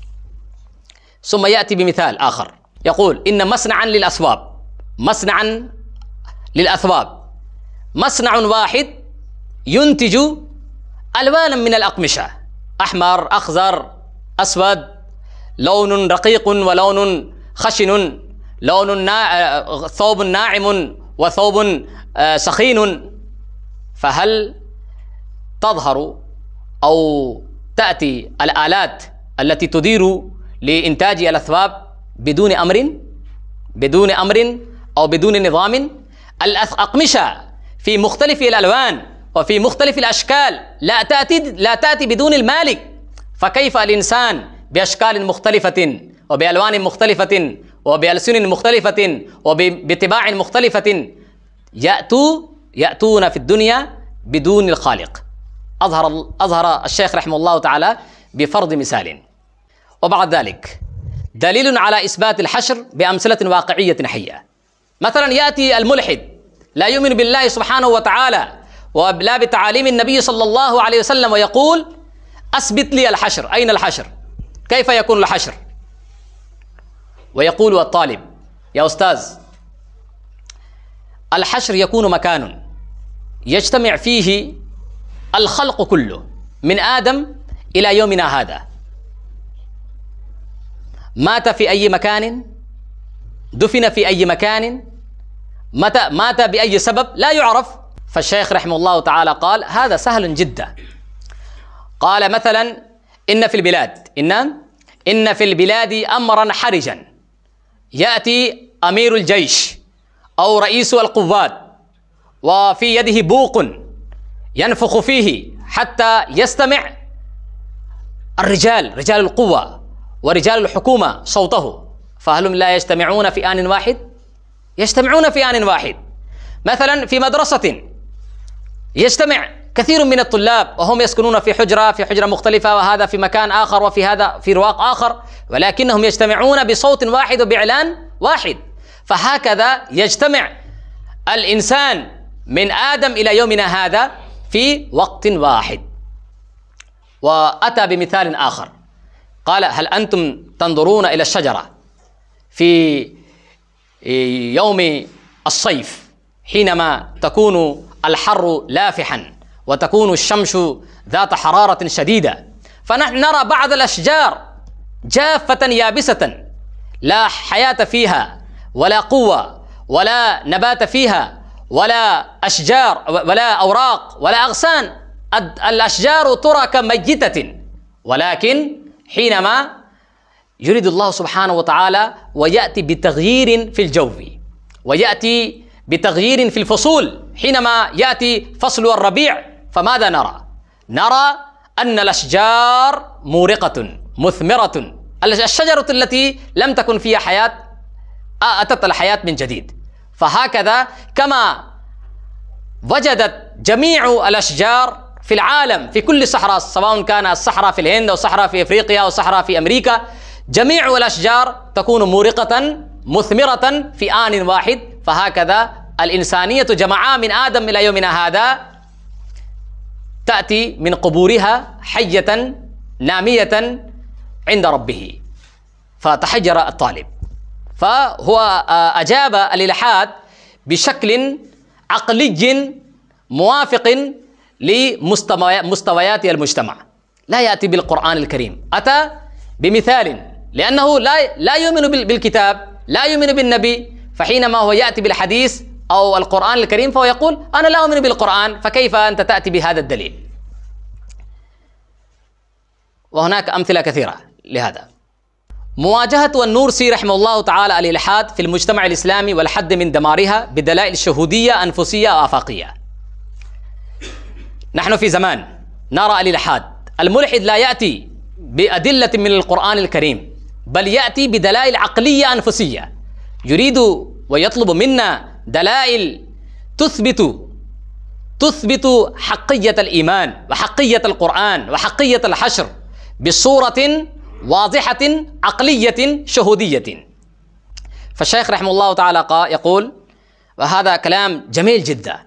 ثم يأتي بمثال آخر يقول إن مصنعا للأسباب مصنعا للأثواب مصنع واحد ينتج ألوانا من الأقمشة أحمر أخضر أسود لون رقيق ولون خشن لون نا... ثوب ناعم وثوب آه، سخين فهل تظهر أو تأتي الآلات التي تدير لإنتاج الأثواب بدون أمر بدون أمر أو بدون نظام الأقمشة في مختلف الألوان وفي مختلف الأشكال لا تأتي, لا تأتي بدون المالك فكيف الإنسان بأشكال مختلفة وبألوان مختلفة وبألسن مختلفة وبطباع مختلفة يأتوا يأتون في الدنيا بدون الخالق أظهر, أظهر الشيخ رحمه الله تعالى بفرض مثال وبعد ذلك دليل على إثبات الحشر بأمثلة واقعية حية مثلا يأتي الملحد لا يؤمن بالله سبحانه وتعالى وأبلا بتعاليم النبي صلى الله عليه وسلم ويقول أثبت لي الحشر أين الحشر كيف يكون الحشر ويقول الطالب يا أستاذ الحشر يكون مكان يجتمع فيه الخلق كله من آدم إلى يومنا هذا مات في أي مكان دفن في أي مكان متى مات بأي سبب لا يعرف فالشيخ رحمه الله تعالى قال هذا سهل جدا قال مثلا إن في البلاد إن إن في البلاد أمرا حرجا يأتي أمير الجيش أو رئيس القواد وفي يده بوق ينفخ فيه حتى يستمع الرجال رجال القوة ورجال الحكومة صوته فهل لا يجتمعون في آن واحد؟ يجتمعون في آن واحد مثلا في مدرسة يجتمع كثير من الطلاب وهم يسكنون في حجرة في حجرة مختلفة وهذا في مكان آخر وفي هذا في رواق آخر ولكنهم يجتمعون بصوت واحد وبإعلان واحد فهكذا يجتمع الإنسان من آدم إلى يومنا هذا في وقت واحد وأتى بمثال آخر قال هل أنتم تنظرون إلى الشجرة في يوم الصيف حينما تكون الحر لافحا وتكون الشمس ذات حرارة شديدة فنحن نرى بعض الأشجار جافة يابسة لا حياة فيها ولا قوة ولا نبات فيها ولا أشجار ولا أوراق ولا أغصان الأشجار ترى كميتة ولكن حينما يريد الله سبحانه وتعالى ويأتي بتغيير في الجو ويأتي بتغيير في الفصول حينما يأتي فصل الربيع فماذا نرى؟ نرى أن الأشجار مورقة مثمرة الشجرة التي لم تكن فيها حياة آه، أتت الحياة من جديد فهكذا كما وجدت جميع الأشجار في العالم في كل صحراء سواء كان الصحراء في الهند أو صحراء في إفريقيا أو صحراء في أمريكا جميع الأشجار تكون مورقة مثمرة في آن واحد فهكذا الإنسانية جمعاء من آدم إلى يومنا هذا تأتي من قبورها حية نامية عند ربه فتحجر الطالب فهو آه، أجاب الإلحاد بشكل عقلي موافق لمستويات المجتمع لا يأتي بالقرآن الكريم أتى بمثال لأنه لا لا يؤمن بالكتاب لا يؤمن بالنبي فحينما هو يأتي بالحديث أو القرآن الكريم فهو يقول أنا لا أؤمن بالقرآن فكيف أنت تأتي بهذا الدليل وهناك أمثلة كثيرة لهذا مواجهة والنورسي رحمه الله تعالى الإلحاد في المجتمع الإسلامي والحد من دمارها بدلائل شهودية أنفسية وآفاقية نحن في زمان نرى الإلحاد الملحد لا يأتي بأدلة من القرآن الكريم بل يأتي بدلائل عقلية أنفسية يريد ويطلب منا دلائل تثبت تثبت حقية الإيمان وحقية القرآن وحقية الحشر بصورة واضحة عقلية شهودية فالشيخ رحمه الله تعالى يقول وهذا كلام جميل جدا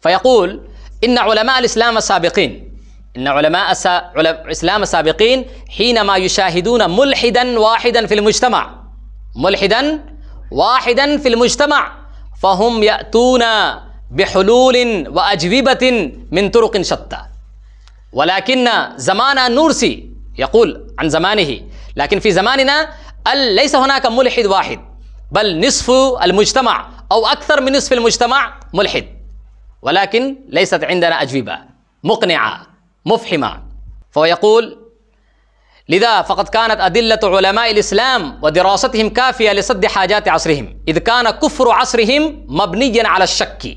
فيقول إن علماء الإسلام السابقين إن علماء الإسلام السابقين حينما يشاهدون ملحدا واحدا في المجتمع ملحدا واحدا في المجتمع فهم يأتون بحلول وأجوبة من طرق شتى ولكن زمان النورسي يقول عن زمانه لكن في زماننا ليس هناك ملحد واحد بل نصف المجتمع أو أكثر من نصف المجتمع ملحد ولكن ليست عندنا أجوبة مقنعة مفحمة فهو يقول لذا فقد كانت أدلة علماء الإسلام ودراستهم كافية لسد حاجات عصرهم إذ كان كفر عصرهم مبنيا على الشك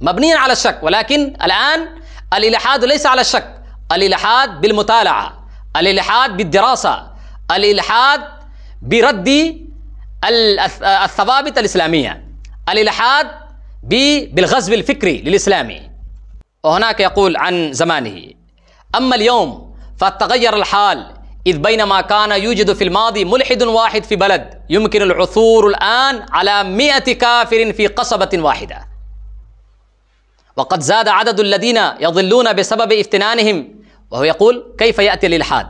مبنيا على الشك ولكن الآن الإلحاد ليس على الشك الإلحاد بالمطالعة الإلحاد بالدراسة الإلحاد برد الثوابت الإسلامية الإلحاد بالغزو الفكري للإسلامي وهناك يقول عن زمانه أما اليوم فتغير الحال إذ بينما كان يوجد في الماضي ملحد واحد في بلد يمكن العثور الآن على مئة كافر في قصبة واحدة وقد زاد عدد الذين يضلون بسبب افتنانهم وهو يقول كيف يأتي الإلحاد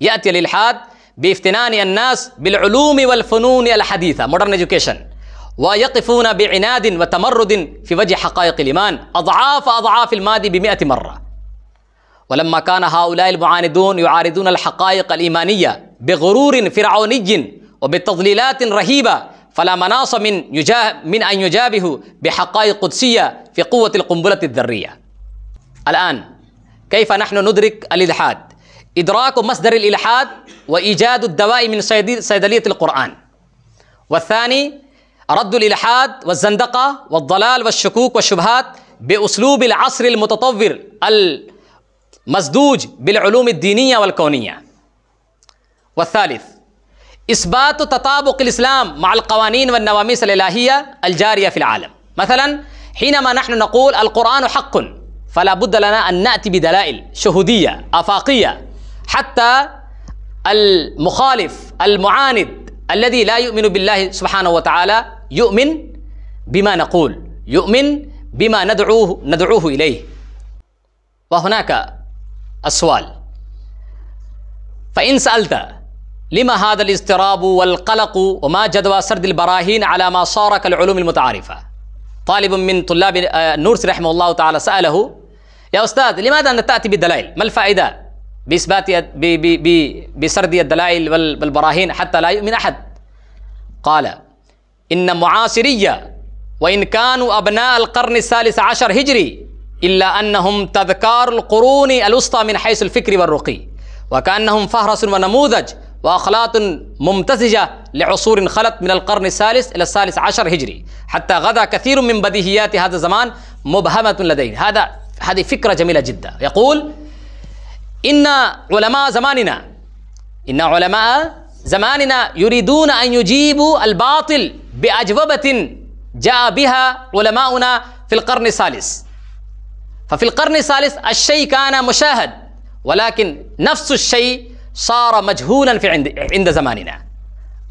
يأتي الإلحاد بافتنان الناس بالعلوم والفنون الحديثة modern education ويقفون بعناد وتمرد في وجه حقائق الإيمان أضعاف أضعاف الماضي بمئة مرة ولما كان هؤلاء المعاندون يعارضون الحقائق الإيمانية بغرور فرعوني وبتضليلات رهيبة فلا مناص من, يجاه من أن يجابهوا بحقائق قدسية في قوة القنبلة الذرية الآن كيف نحن ندرك الإلحاد إدراك مصدر الإلحاد وإيجاد الدواء من صيدلية القرآن والثاني رد الإلحاد والزندقة والضلال والشكوك والشبهات بأسلوب العصر المتطور ال مزدوج بالعلوم الدينية والكونية والثالث إثبات تطابق الإسلام مع القوانين والنواميس الإلهية الجارية في العالم مثلا حينما نحن نقول القرآن حق فلا بد لنا أن نأتي بدلائل شهودية آفاقية حتى المخالف المعاند الذي لا يؤمن بالله سبحانه وتعالى يؤمن بما نقول يؤمن بما ندعوه ندعوه إليه وهناك السؤال فإن سألت لما هذا الاضطراب والقلق وما جدوى سرد البراهين على ما صار كالعلوم المتعارفة طالب من طلاب النورس آه، رحمه الله تعالى سأله يا أستاذ لماذا أنت تأتي بالدلائل ما الفائدة بإثبات بسرد الدلائل والبراهين حتى لا يؤمن أحد قال إن معاصرية وإن كانوا أبناء القرن الثالث عشر هجري إلا أنهم تذكار القرون الوسطى من حيث الفكر والرقي وكأنهم فهرس ونموذج وأخلاط ممتزجة لعصور خلت من القرن الثالث إلى الثالث عشر هجري حتى غدا كثير من بديهيات هذا الزمان مبهمة لدينا هذا هذه فكرة جميلة جدا يقول إن علماء زماننا إن علماء زماننا يريدون أن يجيبوا الباطل بأجوبة جاء بها علماؤنا في القرن الثالث ففي القرن الثالث الشيء كان مشاهد ولكن نفس الشيء صار مجهولا في عند عند زماننا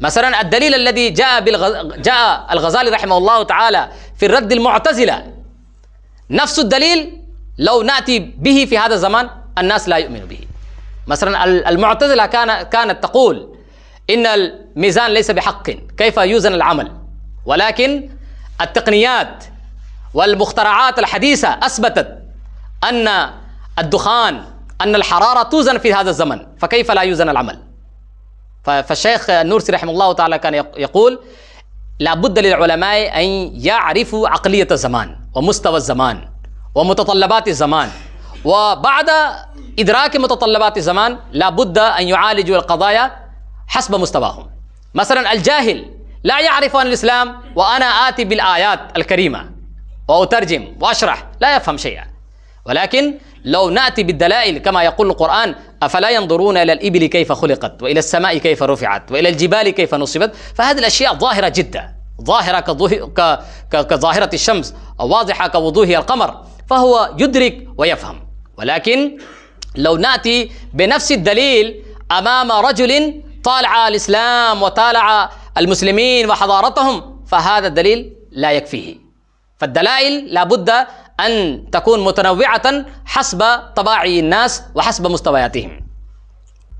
مثلا الدليل الذي جاء بالغز... جاء الغزالي رحمه الله تعالى في الرد المعتزله نفس الدليل لو ناتي به في هذا الزمان الناس لا يؤمن به مثلا المعتزله كان كانت تقول ان الميزان ليس بحق كيف يوزن العمل ولكن التقنيات والمخترعات الحديثه اثبتت أن الدخان أن الحرارة توزن في هذا الزمن فكيف لا يوزن العمل فالشيخ النورسي رحمه الله تعالى كان يقول لابد للعلماء أن يعرفوا عقلية الزمان ومستوى الزمان ومتطلبات الزمان وبعد إدراك متطلبات الزمان لابد أن يعالجوا القضايا حسب مستواهم مثلا الجاهل لا يعرف عن الإسلام وأنا آتي بالآيات الكريمة وأترجم وأشرح لا يفهم شيئا ولكن لو نأتي بالدلائل كما يقول القرآن أفلا ينظرون إلى الإبل كيف خلقت وإلى السماء كيف رفعت وإلى الجبال كيف نصبت فهذه الأشياء ظاهرة جدا ظاهرة كظاهرة الشمس أو واضحة كوضوح القمر فهو يدرك ويفهم ولكن لو نأتي بنفس الدليل أمام رجل طالع الإسلام وطالع المسلمين وحضارتهم فهذا الدليل لا يكفيه فالدلائل لابد أن تكون متنوعة حسب طباعي الناس وحسب مستوياتهم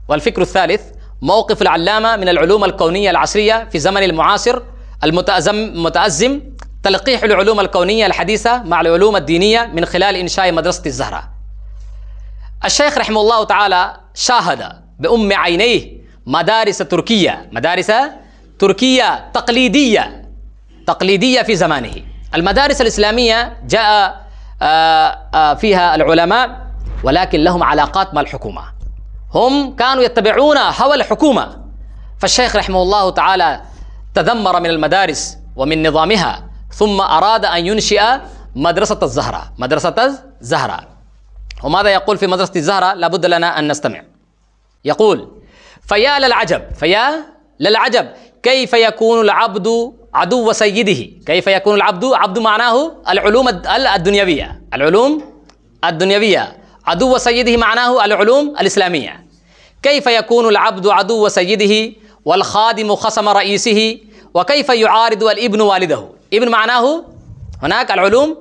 والفكر الثالث موقف العلامة من العلوم الكونية العصرية في زمن المعاصر المتأزم تلقيح العلوم الكونية الحديثة مع العلوم الدينية من خلال إنشاء مدرسة الزهرة الشيخ رحمه الله تعالى شاهد بأم عينيه مدارس تركية مدارس تركية تقليدية تقليدية في زمانه المدارس الإسلامية جاء آه، آه، فيها العلماء ولكن لهم علاقات مع الحكومة هم كانوا يتبعون هوى الحكومة فالشيخ رحمه الله تعالى تذمر من المدارس ومن نظامها ثم أراد أن ينشئ مدرسة الزهرة مدرسة الزهرة وماذا يقول في مدرسة الزهرة لابد لنا أن نستمع يقول فيا للعجب فيا للعجب كيف يكون العبد عدو وسيده كيف يكون العبد عبد معناه العلوم الدنيوية العلوم الدنيوية عدو وسيده معناه العلوم الإسلامية كيف يكون العبد عدو وسيده والخادم خصم رئيسه وكيف يعارض الابن والده ابن معناه هناك العلوم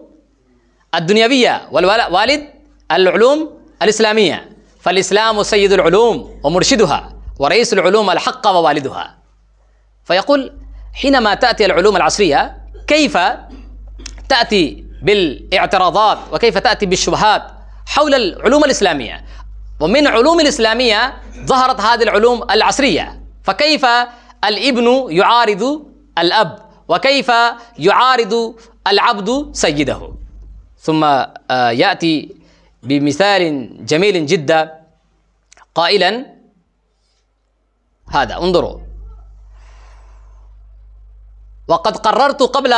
الدنيوية والوالد العلوم الإسلامية فالإسلام سيد العلوم ومرشدها ورئيس العلوم الحق ووالدها فيقول حينما تأتي العلوم العصرية كيف تأتي بالاعتراضات وكيف تأتي بالشبهات حول العلوم الإسلامية ومن علوم الإسلامية ظهرت هذه العلوم العصرية فكيف الابن يعارض الأب وكيف يعارض العبد سيده ثم آه، يأتي بمثال جميل جدا قائلا هذا انظروا وقد قررت قبل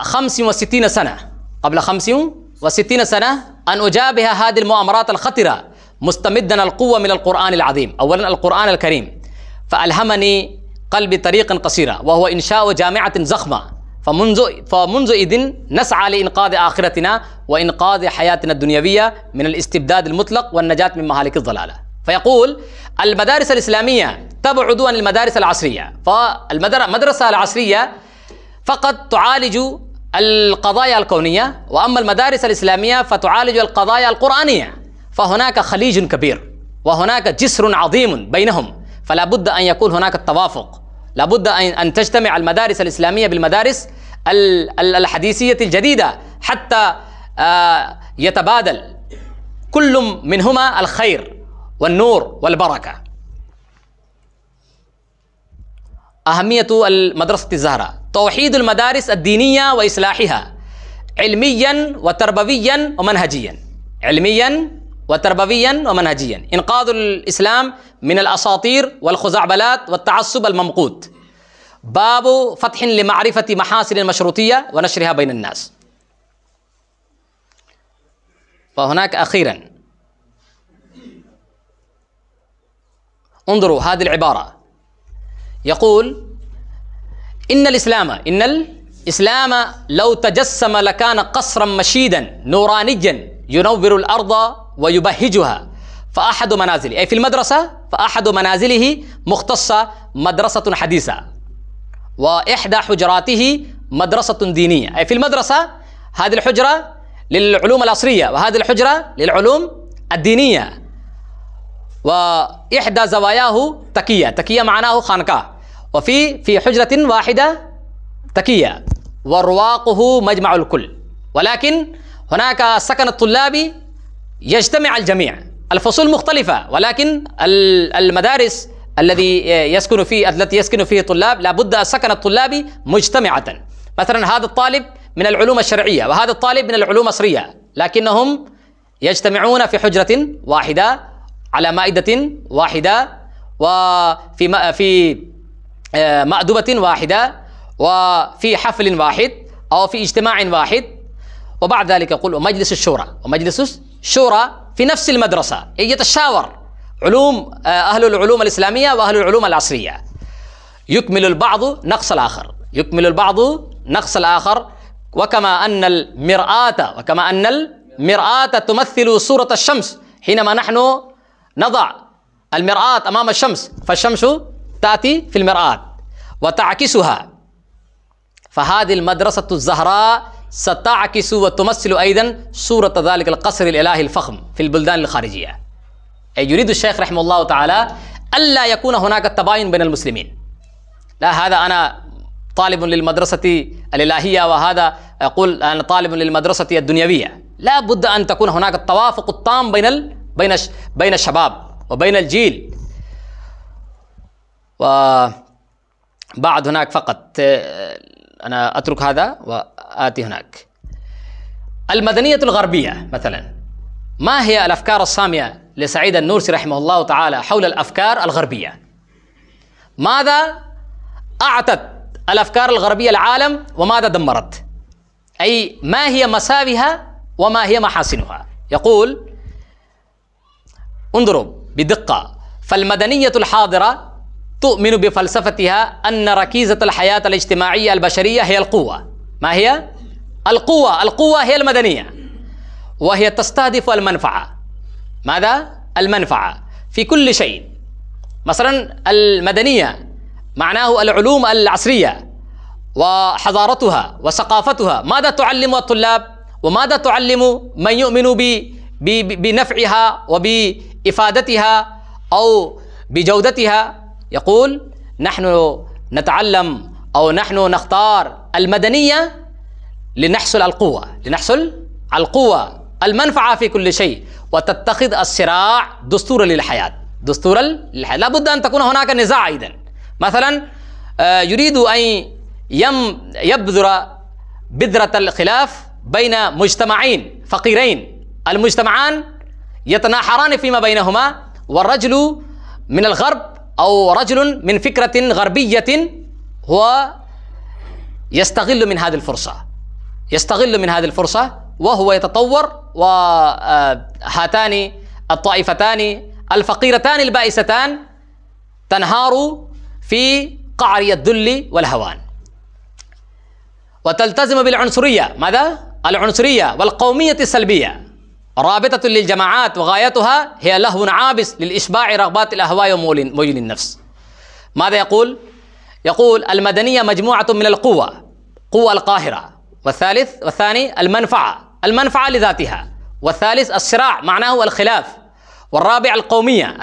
65 سنة قبل 65 سنة أن أجابه هذه المؤامرات الخطرة مستمدا القوة من القرآن العظيم أولا القرآن الكريم فألهمني قلبي طريقا قصيرا وهو إنشاء جامعة زخمة فمنذ فمنذ إذ نسعى لإنقاذ آخرتنا وإنقاذ حياتنا الدنيوية من الاستبداد المطلق والنجاة من مهالك الضلالة فيقول المدارس الإسلامية تبعد عن المدارس العصرية فالمدرسة العصرية فقط تعالج القضايا الكونية وأما المدارس الإسلامية فتعالج القضايا القرآنية فهناك خليج كبير وهناك جسر عظيم بينهم فلا بد أن يكون هناك التوافق لا بد أن تجتمع المدارس الإسلامية بالمدارس الحديثية الجديدة حتى آه، يتبادل كل منهما الخير والنور والبركة أهمية المدرسة الزهراء توحيد المدارس الدينية وإصلاحها علميا وتربويا ومنهجيا علميا وتربويا ومنهجيا إنقاذ الإسلام من الأساطير والخزعبلات والتعصب الممقوت باب فتح لمعرفة محاسن المشروطية ونشرها بين الناس وهناك أخيرا انظروا هذه العبارة يقول إن الإسلام إن الإسلام لو تجسم لكان قصرا مشيدا نورانيا ينور الأرض ويبهجها فأحد منازله أي في المدرسة فأحد منازله مختصة مدرسة حديثة وإحدى حجراته مدرسة دينية أي في المدرسة هذه الحجرة للعلوم العصرية وهذه الحجرة للعلوم الدينية وإحدى زواياه تكية تكية معناه خانقاه وفي في حجرة واحدة تكية ورواقه مجمع الكل ولكن هناك سكن الطلاب يجتمع الجميع الفصول مختلفة ولكن المدارس الذي يسكن فيه التي يسكن فيه الطلاب لابد سكن الطلاب مجتمعة مثلا هذا الطالب من العلوم الشرعية وهذا الطالب من العلوم الأصرية لكنهم يجتمعون في حجرة واحدة على مائدة واحدة وفي في آه، مأدبة واحدة وفي حفل واحد أو في اجتماع واحد وبعد ذلك يقول ومجلس الشورى ومجلس الشورى في نفس المدرسة يتشاور علوم آه، أهل العلوم الإسلامية وأهل العلوم العصرية يكمل البعض نقص الآخر يكمل البعض نقص الآخر وكما أن المرآة وكما أن المرآة تمثل صورة الشمس حينما نحن نضع المرآة أمام الشمس فالشمس تأتي في المرآة وتعكسها فهذه المدرسة الزهراء ستعكس وتمثل أيضا صورة ذلك القصر الإلهي الفخم في البلدان الخارجية أي يريد الشيخ رحمه الله تعالى ألا يكون هناك تباين بين المسلمين لا هذا أنا طالب للمدرسة الإلهية وهذا أقول أنا طالب للمدرسة الدنيوية لا بد أن تكون هناك التوافق التام بين ال... بين ش... بين الشباب وبين الجيل وبعد هناك فقط أنا أترك هذا وآتي هناك المدنية الغربية مثلا ما هي الأفكار الصامية لسعيد النورسي رحمه الله تعالى حول الأفكار الغربية ماذا أعتت الأفكار الغربية العالم وماذا دمرت أي ما هي مساوها وما هي محاسنها يقول انظروا بدقة فالمدنية الحاضرة تؤمن بفلسفتها أن ركيزة الحياة الاجتماعية البشرية هي القوة ما هي؟ القوة القوة هي المدنية وهي تستهدف المنفعة ماذا؟ المنفعة في كل شيء مثلا المدنية معناه العلوم العصرية وحضارتها وثقافتها ماذا تعلم الطلاب وماذا تعلم من يؤمن بنفعها وبإفادتها أو بجودتها يقول نحن نتعلم أو نحن نختار المدنية لنحصل على القوة لنحصل على القوة المنفعة في كل شيء وتتخذ الصراع دستورا للحياة دستورا للحياة لابد أن تكون هناك نزاع أيضا مثلا آه، يريد أن يم يبذر بذرة الخلاف بين مجتمعين فقيرين المجتمعان يتناحران فيما بينهما والرجل من الغرب أو رجل من فكرة غربية هو يستغل من هذه الفرصة يستغل من هذه الفرصة وهو يتطور وهاتان آه، الطائفتان الفقيرتان البائستان تنهار في قعر الذل والهوان وتلتزم بالعنصرية ماذا؟ العنصرية والقومية السلبية رابطة للجماعات وغايتها هي لهو عابس للإشباع رغبات الأهواء وميول النفس ماذا يقول؟ يقول المدنية مجموعة من القوة قوة القاهرة والثالث والثاني المنفعة المنفعة لذاتها والثالث الصراع معناه الخلاف والرابع القومية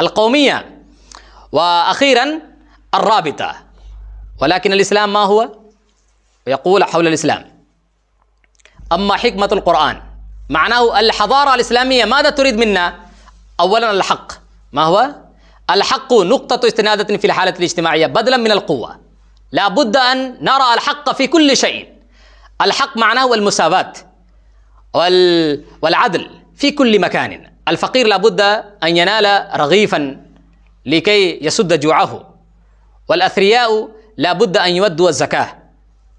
القومية وأخيرا الرابطة ولكن الإسلام ما هو؟ يقول حول الإسلام أما حكمة القرآن معناه الحضارة الإسلامية ماذا تريد منا؟ أولا الحق ما هو؟ الحق نقطة استنادة في الحالة الاجتماعية بدلا من القوة لابد أن نرى الحق في كل شيء الحق معناه المساواة وال... والعدل في كل مكان الفقير لابد أن ينال رغيفا لكي يسد جوعه والأثرياء لابد أن يودوا الزكاة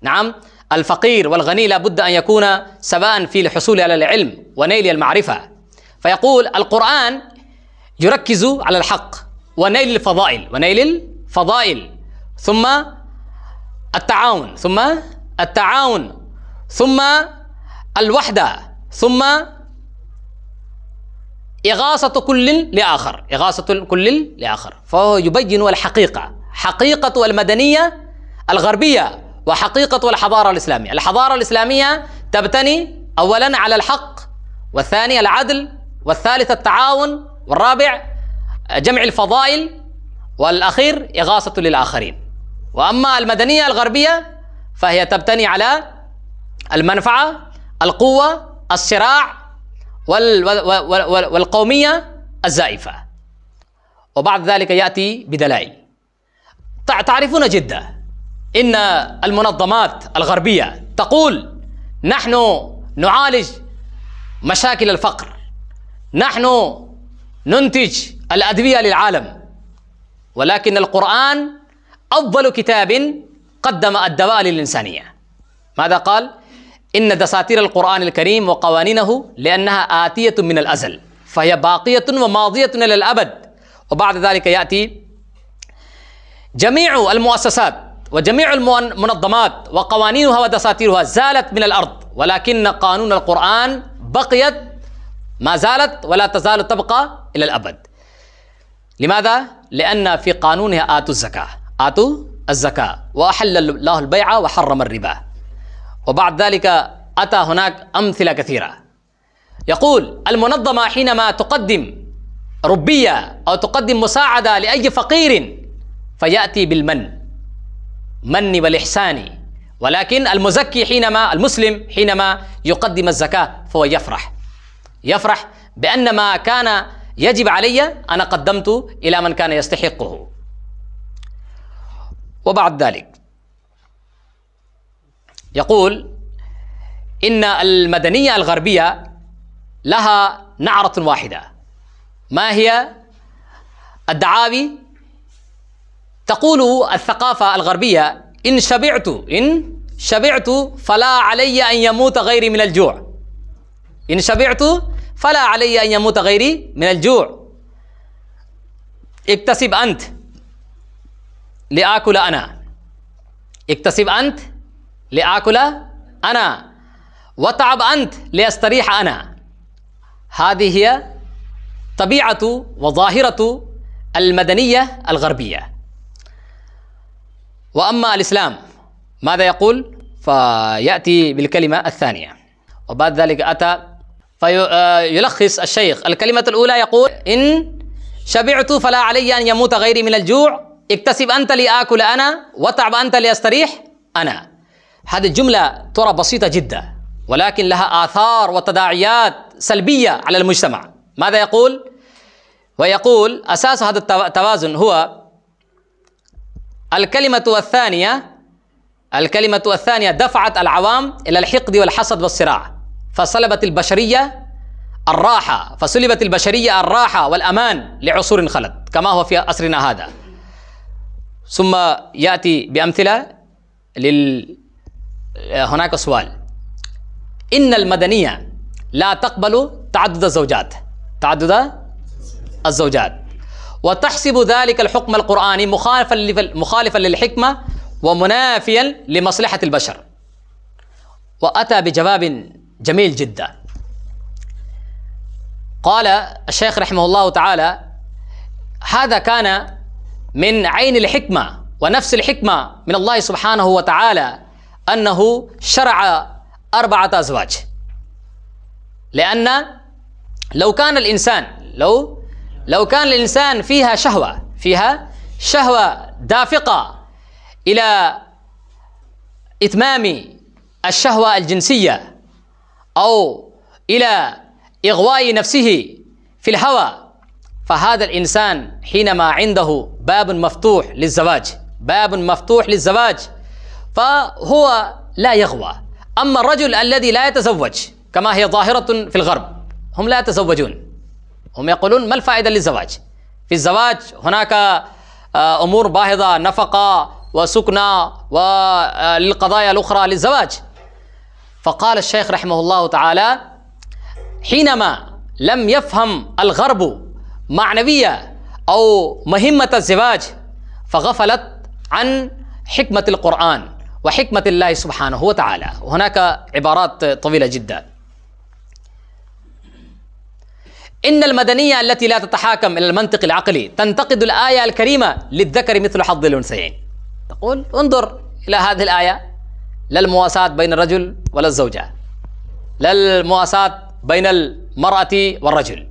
نعم الفقير والغني لا بد أن يكون سواء في الحصول على العلم ونيل المعرفة فيقول القرآن يركز على الحق ونيل الفضائل ونيل الفضائل ثم التعاون ثم التعاون ثم الوحدة ثم إغاثة كل لآخر إغاثة كل لآخر فهو يبين الحقيقة حقيقة المدنية الغربية وحقيقة الحضارة الإسلامية الحضارة الإسلامية تبتني أولا على الحق والثاني العدل والثالث التعاون والرابع جمع الفضائل والأخير إغاثة للآخرين وأما المدنية الغربية فهي تبتني على المنفعة القوة الصراع وال وال والقومية الزائفة وبعد ذلك يأتي بدلائل تعرفون جدة إن المنظمات الغربية تقول نحن نعالج مشاكل الفقر نحن ننتج الأدوية للعالم ولكن القرآن أفضل كتاب قدم الدواء للإنسانية ماذا قال؟ إن دساتير القرآن الكريم وقوانينه لأنها آتية من الأزل فهي باقية وماضية إلى الأبد وبعد ذلك يأتي جميع المؤسسات وجميع المنظمات وقوانينها ودساتيرها زالت من الأرض ولكن قانون القرآن بقيت ما زالت ولا تزال تبقى إلى الأبد لماذا؟ لأن في قانونها آتوا الزكاة آتوا الزكاة وأحل الله البيع وحرم الربا وبعد ذلك أتى هناك أمثلة كثيرة يقول المنظمة حينما تقدم ربية أو تقدم مساعدة لأي فقير فيأتي بالمن المن والإحسان ولكن المزكي حينما المسلم حينما يقدم الزكاة فهو يفرح يفرح بأن ما كان يجب علي أنا قدمت إلى من كان يستحقه وبعد ذلك يقول إن المدنية الغربية لها نعرة واحدة ما هي الدعاوي تقول الثقافة الغربية إن شبعت إن شبعت فلا علي أن يموت غيري من الجوع إن شبعت فلا علي أن يموت غيري من الجوع اكتسب أنت لآكل أنا اكتسب أنت لآكل أنا وتعب أنت لأستريح أنا هذه هي طبيعة وظاهرة المدنية الغربية وأما الإسلام ماذا يقول فيأتي بالكلمة الثانية وبعد ذلك أتى فيلخص آه، الشيخ الكلمة الأولى يقول إن شبعت فلا علي أن يموت غيري من الجوع اكتسب أنت لآكل أنا وتعب أنت لأستريح أنا هذه الجملة ترى بسيطة جدا ولكن لها آثار وتداعيات سلبية على المجتمع ماذا يقول؟ ويقول أساس هذا التوازن هو الكلمة الثانية الكلمة الثانية دفعت العوام إلى الحقد والحسد والصراع فسلبت البشرية الراحة فسلبت البشرية الراحة والأمان لعصور خلت كما هو في عصرنا هذا ثم يأتي بأمثلة لل هناك سؤال إن المدنية لا تقبل تعدد الزوجات تعدد الزوجات وتحسب ذلك الحكم القرآني مخالفا مخالفا للحكمة ومنافيا لمصلحة البشر وأتى بجواب جميل جدا قال الشيخ رحمه الله تعالى هذا كان من عين الحكمة ونفس الحكمة من الله سبحانه وتعالى أنه شرع أربعة أزواج لأن لو كان الإنسان لو لو كان الإنسان فيها شهوة فيها شهوة دافقة إلى إتمام الشهوة الجنسية أو إلى إغواء نفسه في الهوى فهذا الإنسان حينما عنده باب مفتوح للزواج باب مفتوح للزواج فهو لا يغوى أما الرجل الذي لا يتزوج كما هي ظاهرة في الغرب هم لا يتزوجون هم يقولون ما الفائدة للزواج في الزواج هناك آه، أمور باهظة نفقة وسكنى وللقضايا الأخرى للزواج فقال الشيخ رحمه الله تعالى حينما لم يفهم الغرب معنوية أو مهمة الزواج فغفلت عن حكمة القرآن وحكمة الله سبحانه وتعالى وهناك عبارات طويلة جدا إن المدنية التي لا تتحاكم إلى المنطق العقلي تنتقد الآية الكريمة للذكر مثل حظ الأنثيين تقول انظر إلى هذه الآية لا المواساة بين الرجل ولا الزوجة لا المواساة بين المرأة والرجل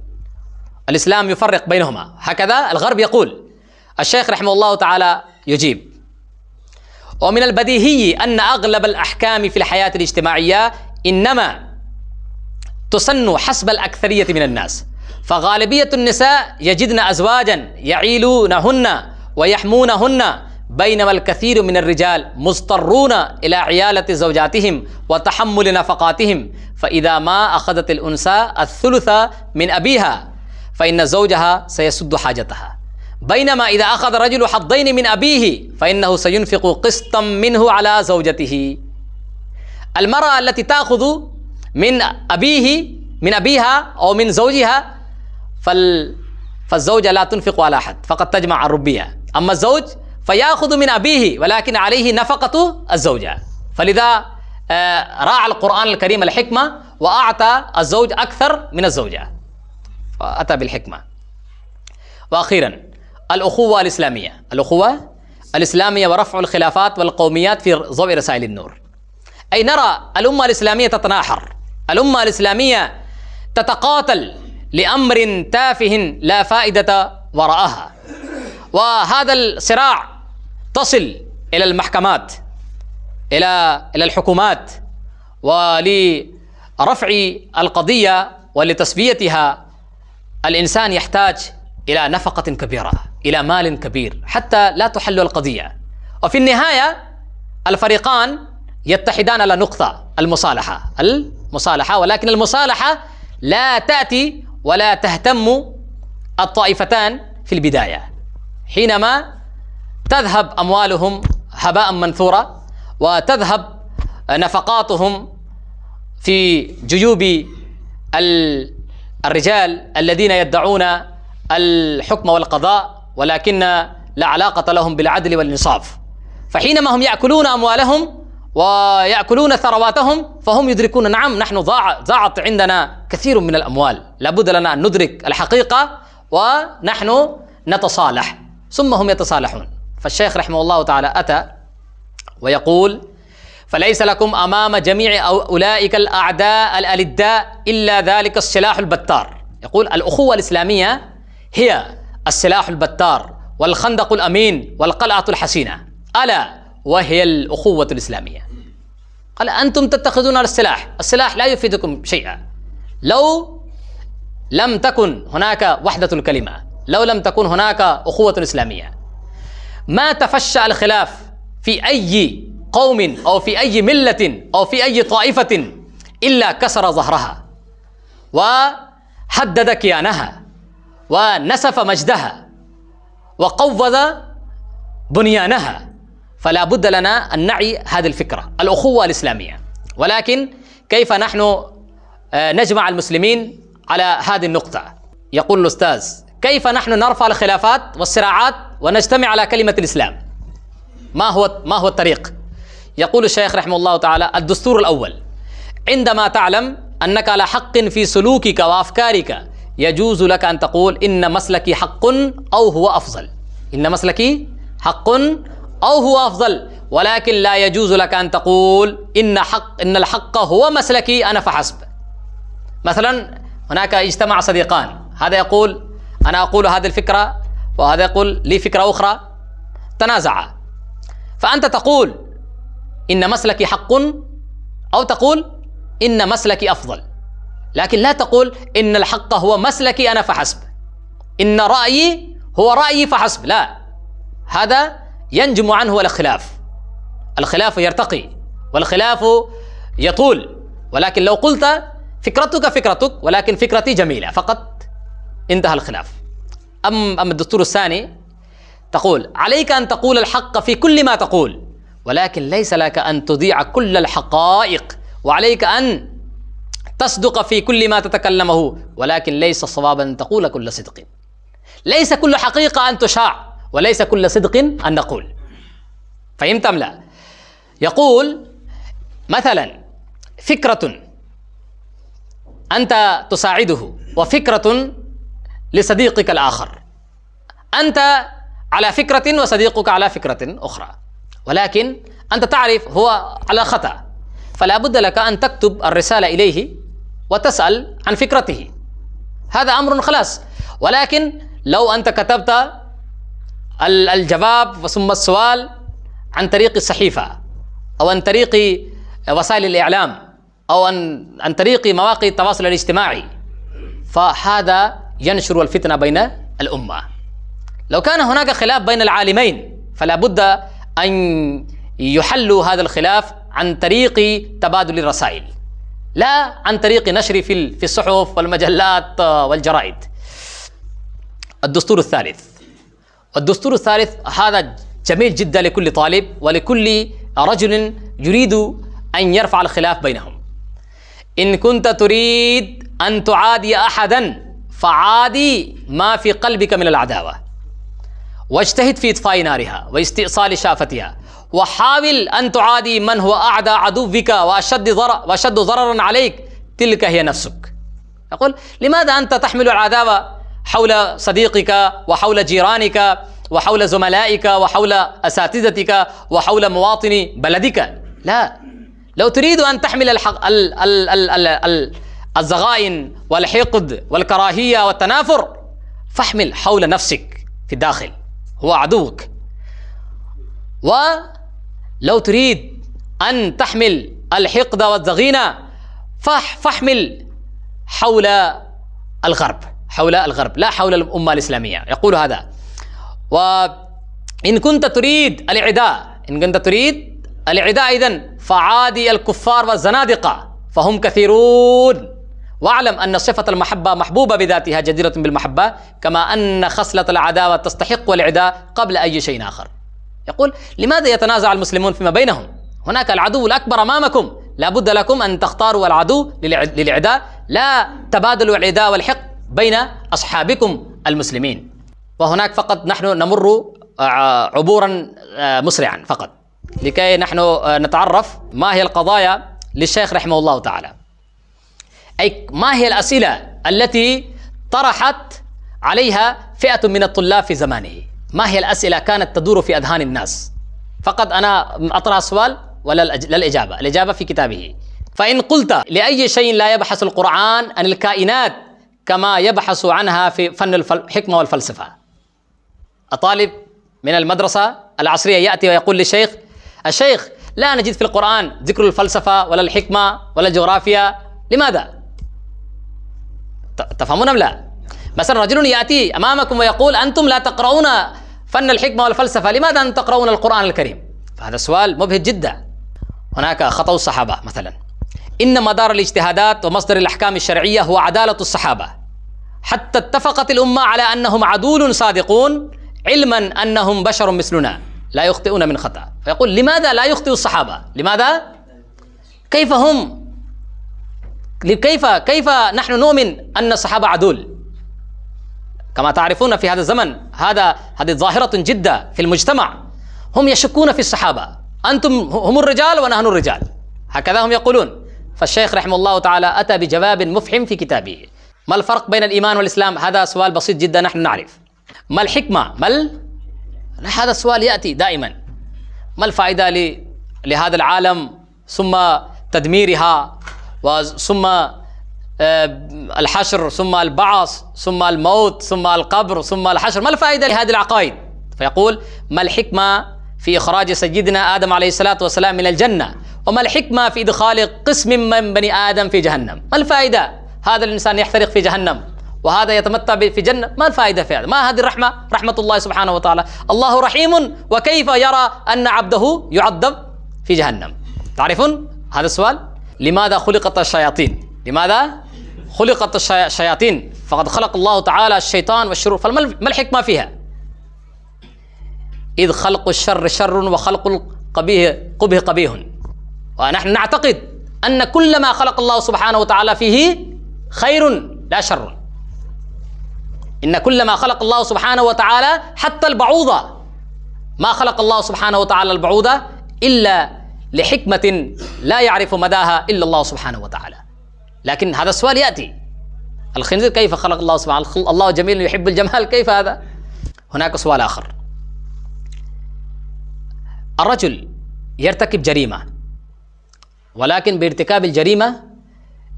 الإسلام يفرق بينهما هكذا الغرب يقول الشيخ رحمه الله تعالى يجيب ومن البديهي أن أغلب الأحكام في الحياة الاجتماعية إنما تسن حسب الأكثرية من الناس فغالبية النساء يجدن أزواجا يعيلونهن ويحمونهن بينما الكثير من الرجال مضطرون إلى عيالة زوجاتهم وتحمل نفقاتهم فإذا ما أخذت الأنثى الثلث من أبيها فإن زوجها سيسد حاجتها بينما إذا أخذ رجل حظين من أبيه فإنه سينفق قسطا منه على زوجته المرأة التي تأخذ من أبيه من أبيها أو من زوجها فال فالزوجة لا تنفق على أحد فقد تجمع الربيه أما الزوج فيأخذ من أبيه ولكن عليه نفقة الزوجة فلذا آه، راعى القرآن الكريم الحكمة وأعطى الزوج أكثر من الزوجة فأتى بالحكمة وأخيرا الأخوة الإسلامية الأخوة الإسلامية ورفع الخلافات والقوميات في ضوء رسائل النور أي نرى الأمة الإسلامية تتناحر الأمة الإسلامية تتقاتل لأمر تافه لا فائدة وراءها وهذا الصراع تصل إلى المحكمات إلى إلى الحكومات ولرفع القضية ولتسبيتها الإنسان يحتاج إلى نفقة كبيرة إلى مال كبير حتى لا تحل القضية وفي النهاية الفريقان يتحدان على نقطة المصالحة المصالحة ولكن المصالحة لا تأتي ولا تهتم الطائفتان في البداية حينما تذهب أموالهم هباء منثورة وتذهب نفقاتهم في جيوب الرجال الذين يدعون الحكم والقضاء ولكن لا علاقة لهم بالعدل والإنصاف فحينما هم يأكلون أموالهم ويأكلون ثرواتهم فهم يدركون نعم نحن ضاعت عندنا كثير من الأموال لابد لنا أن ندرك الحقيقة ونحن نتصالح ثم هم يتصالحون فالشيخ رحمه الله تعالى أتى ويقول فليس لكم أمام جميع أولئك الأعداء الألداء إلا ذلك السلاح البتار يقول الأخوة الإسلامية هي السلاح البتار والخندق الأمين والقلعة الحسينة ألا وهي الأخوة الإسلامية قال أنتم تتخذون السلاح السلاح لا يفيدكم شيئا لو لم تكن هناك وحدة الكلمة لو لم تكن هناك أخوة إسلامية ما تفشى الخلاف في أي قوم أو في أي ملة أو في أي طائفة إلا كسر ظهرها وحدد كيانها ونسف مجدها وقوض بنيانها فلا بد لنا أن نعي هذه الفكرة الأخوة الإسلامية ولكن كيف نحن آه، نجمع المسلمين على هذه النقطة يقول الأستاذ كيف نحن نرفع الخلافات والصراعات ونجتمع على كلمة الإسلام ما هو ما هو الطريق يقول الشيخ رحمه الله تعالى الدستور الأول عندما تعلم أنك على حق في سلوكك وأفكارك يجوز لك أن تقول إن مسلكي حق أو هو أفضل إن مسلكي حق أو هو أفضل ولكن لا يجوز لك أن تقول إن حق إن الحق هو مسلكي أنا فحسب مثلا هناك اجتمع صديقان هذا يقول أنا أقول هذه الفكرة وهذا يقول لي فكرة أخرى تنازعا فأنت تقول إن مسلكي حق أو تقول إن مسلكي أفضل لكن لا تقول إن الحق هو مسلكي أنا فحسب إن رأيي هو رأيي فحسب لا هذا ينجم عنه الخلاف الخلاف يرتقي والخلاف يطول ولكن لو قلت فكرتك فكرتك ولكن فكرتي جميلة فقط انتهى الخلاف أم أم الدستور الثاني تقول عليك أن تقول الحق في كل ما تقول ولكن ليس لك أن تضيع كل الحقائق وعليك أن تصدق في كل ما تتكلمه ولكن ليس صوابا أن تقول كل صدق ليس كل حقيقة أن تشاع وليس كل صدق أن نقول فهمت أم لا يقول مثلا فكرة أنت تساعده وفكرة لصديقك الآخر أنت على فكرة وصديقك على فكرة أخرى ولكن أنت تعرف هو على خطأ فلا بد لك أن تكتب الرسالة إليه وتسأل عن فكرته هذا أمر خلاص ولكن لو أنت كتبت الجواب وثم السؤال عن طريق الصحيفة أو عن طريق وسائل الإعلام أو عن, عن طريق مواقع التواصل الاجتماعي فهذا ينشر الفتنة بين الأمة لو كان هناك خلاف بين العالمين فلا بد أن يحلوا هذا الخلاف عن طريق تبادل الرسائل لا عن طريق نشر في الصحف والمجلات والجرائد الدستور الثالث الدستور الثالث هذا جميل جدا لكل طالب ولكل رجل يريد أن يرفع الخلاف بينهم إن كنت تريد أن تعادي أحدا فعادي ما في قلبك من العداوة واجتهد في إطفاء نارها واستئصال شافتها وحاول أن تعادي من هو أعدى عدوك وأشد ضرر وأشد ضررا عليك تلك هي نفسك يقول لماذا أنت تحمل العداوة حول صديقك وحول جيرانك وحول زملائك وحول اساتذتك وحول مواطن بلدك لا لو تريد ان تحمل الحق ال ال ال ال ال الزغائن والحقد والكراهيه والتنافر فاحمل حول نفسك في الداخل هو عدوك ولو تريد ان تحمل الحقد والزغينه فاحمل حول الغرب حول الغرب لا حول الأمة الإسلامية يقول هذا وإن كنت تريد الإعداء إن كنت تريد الإعداء إذن فعادي الكفار والزنادقة فهم كثيرون واعلم أن صفة المحبة محبوبة بذاتها جديرة بالمحبة كما أن خصلة العداوة تستحق الإعداء قبل أي شيء آخر يقول لماذا يتنازع المسلمون فيما بينهم هناك العدو الأكبر أمامكم لابد لكم أن تختاروا العدو للإعداء لا تبادلوا العداء والحقد بين أصحابكم المسلمين وهناك فقط نحن نمر آه، عبورا آه، مسرعا فقط لكي نحن آه، نتعرف ما هي القضايا للشيخ رحمه الله تعالى أي ما هي الأسئلة التي طرحت عليها فئة من الطلاب في زمانه ما هي الأسئلة كانت تدور في أذهان الناس فقط أنا أطرح سؤال ولا للإجابة الإجابة في كتابه فإن قلت لأي شيء لا يبحث القرآن عن الكائنات كما يبحث عنها في فن الحكمة والفلسفة الطالب من المدرسة العصرية يأتي ويقول للشيخ الشيخ لا نجد في القرآن ذكر الفلسفة ولا الحكمة ولا الجغرافيا لماذا؟ تفهمون أم لا؟ مثلا رجل يأتي أمامكم ويقول أنتم لا تقرؤون فن الحكمة والفلسفة لماذا أنتم تقرؤون القرآن الكريم؟ فهذا سؤال مبهج جدا هناك خطأ الصحابة مثلا إن مدار الاجتهادات ومصدر الأحكام الشرعية هو عدالة الصحابة حتى اتفقت الأمة على أنهم عدول صادقون علما أنهم بشر مثلنا لا يخطئون من خطأ فيقول لماذا لا يخطئ الصحابة لماذا كيف هم كيف كيف نحن نؤمن أن الصحابة عدول كما تعرفون في هذا الزمن هذا هذه ظاهرة جدا في المجتمع هم يشكون في الصحابة أنتم هم الرجال ونحن الرجال هكذا هم يقولون فالشيخ رحمه الله تعالى أتى بجواب مفحم في كتابه ما الفرق بين الإيمان والإسلام هذا سؤال بسيط جدا نحن نعرف ما الحكمة ما ال... هذا السؤال يأتي دائما ما الفائدة ل... لهذا العالم ثم تدميرها ثم آه، الحشر ثم البعث ثم الموت ثم القبر ثم الحشر ما الفائدة لهذه العقائد فيقول ما الحكمة في إخراج سيدنا آدم عليه الصلاة والسلام من الجنة وما الحكمة في إدخال قسم من بني آدم في جهنم ما الفائدة هذا الإنسان يحترق في جهنم وهذا يتمتع في جنة ما الفائدة في هذا ما هذه الرحمة رحمة الله سبحانه وتعالى الله رحيم وكيف يرى أن عبده يعذب في جهنم تعرفون هذا السؤال لماذا خلقت الشياطين لماذا خلقت الشياطين فقد خلق الله تعالى الشيطان والشرور فما الحكمة فيها إذ خلق الشر شر وخلق القبيه قبه قبيه ونحن نعتقد أن كل ما خلق الله سبحانه وتعالى فيه خير لا شر إن كل ما خلق الله سبحانه وتعالى حتى البعوضة ما خلق الله سبحانه وتعالى البعوضة إلا لحكمة لا يعرف مداها إلا الله سبحانه وتعالى لكن هذا السؤال يأتي الخنزير كيف خلق الله سبحانه الله جميل يحب الجمال كيف هذا هناك سؤال آخر الرجل يرتكب جريمة ولكن بارتكاب الجريمة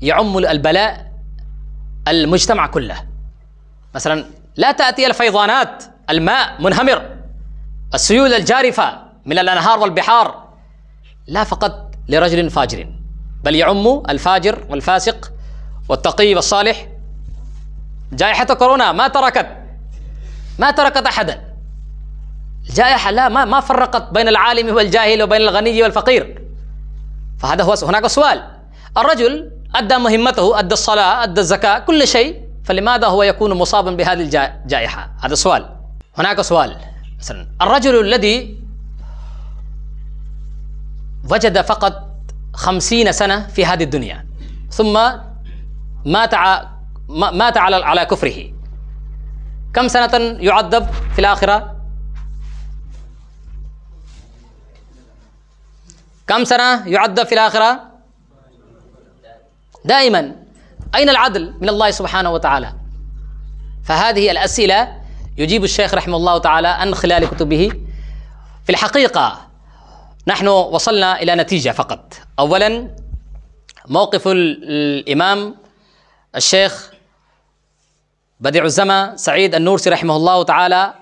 يعم البلاء المجتمع كله مثلا لا تأتي الفيضانات الماء منهمر السيول الجارفة من الأنهار والبحار لا فقط لرجل فاجر بل يعم الفاجر والفاسق والتقي والصالح جائحة كورونا ما تركت ما تركت أحدا الجائحة لا ما ما فرقت بين العالم والجاهل وبين الغني والفقير فهذا هو هناك سؤال الرجل أدى مهمته أدى الصلاة أدى الزكاة كل شيء فلماذا هو يكون مصابا بهذه الجائحة هذا سؤال هناك سؤال مثلا الرجل الذي وجد فقط خمسين سنة في هذه الدنيا ثم مات مات على على كفره كم سنة يعذب في الآخرة كم سنة يعذب في الآخرة دائما أين العدل من الله سبحانه وتعالى فهذه الأسئلة يجيب الشيخ رحمه الله تعالى عن خلال كتبه في الحقيقة نحن وصلنا إلى نتيجة فقط أولا موقف الإمام الشيخ بديع الزمى سعيد النورسي رحمه الله تعالى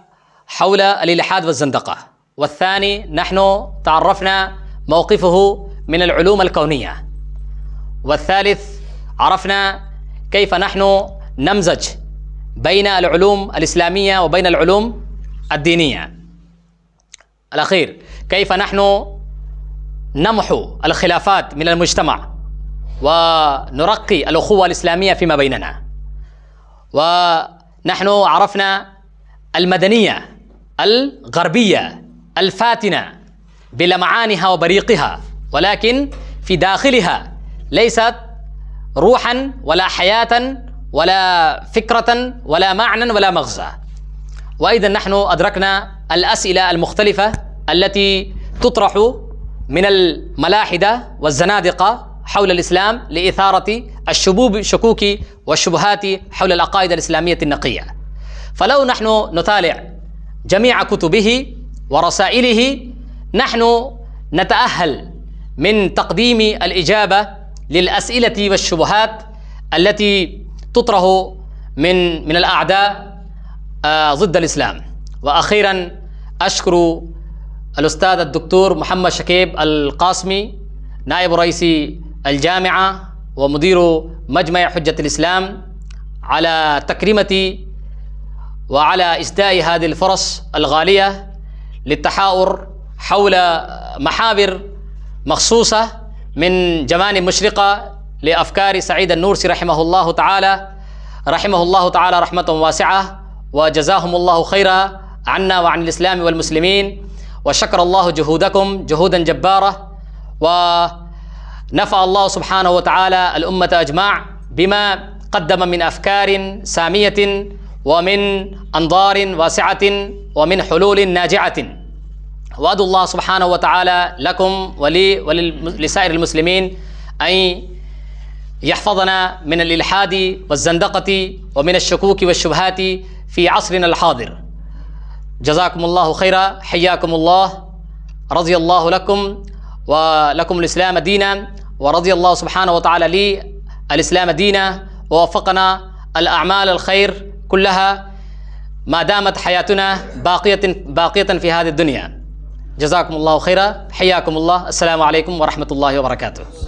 حول الإلحاد والزندقة والثاني نحن تعرفنا موقفه من العلوم الكونية والثالث عرفنا كيف نحن نمزج بين العلوم الإسلامية وبين العلوم الدينية الأخير كيف نحن نمحو الخلافات من المجتمع ونرقي الأخوة الإسلامية فيما بيننا ونحن عرفنا المدنية الغربية الفاتنة بلمعانها وبريقها ولكن في داخلها ليست روحا ولا حياة ولا فكرة ولا معنى ولا مغزى وأيضا نحن أدركنا الأسئلة المختلفة التي تطرح من الملاحدة والزنادقة حول الإسلام لإثارة الشبوب الشكوك والشبهات حول العقائد الإسلامية النقية فلو نحن نطالع جميع كتبه ورسائله نحن نتأهل من تقديم الإجابة للأسئلة والشبهات التي تطرح من من الأعداء آه، ضد الإسلام وأخيرا أشكر الأستاذ الدكتور محمد شكيب القاسمي نائب رئيس الجامعة ومدير مجمع حجة الإسلام على تكريمتي وعلى إسداء هذه الفرص الغالية للتحاور حول محاور مخصوصة من جمان مشرقة لأفكار سعيد النورسي رحمه الله تعالى رحمه الله تعالى رحمة واسعة وجزاهم الله خيرا عنا وعن الإسلام والمسلمين وشكر الله جهودكم جهودا جبارة ونفع الله سبحانه وتعالى الأمة أجماع بما قدم من أفكار سامية ومن أنظار واسعة ومن حلول ناجعة وأدعو الله سبحانه وتعالى لكم ولي ولسائر المسلمين أن يحفظنا من الإلحاد والزندقة ومن الشكوك والشبهات في عصرنا الحاضر جزاكم الله خيرا حياكم الله رضي الله لكم ولكم الإسلام دينا ورضي الله سبحانه وتعالى لي الإسلام دينا ووفقنا الأعمال الخير كلها ما دامت حياتنا باقية باقية في هذه الدنيا جزاكم الله خيرا حياكم الله السلام عليكم ورحمة الله وبركاته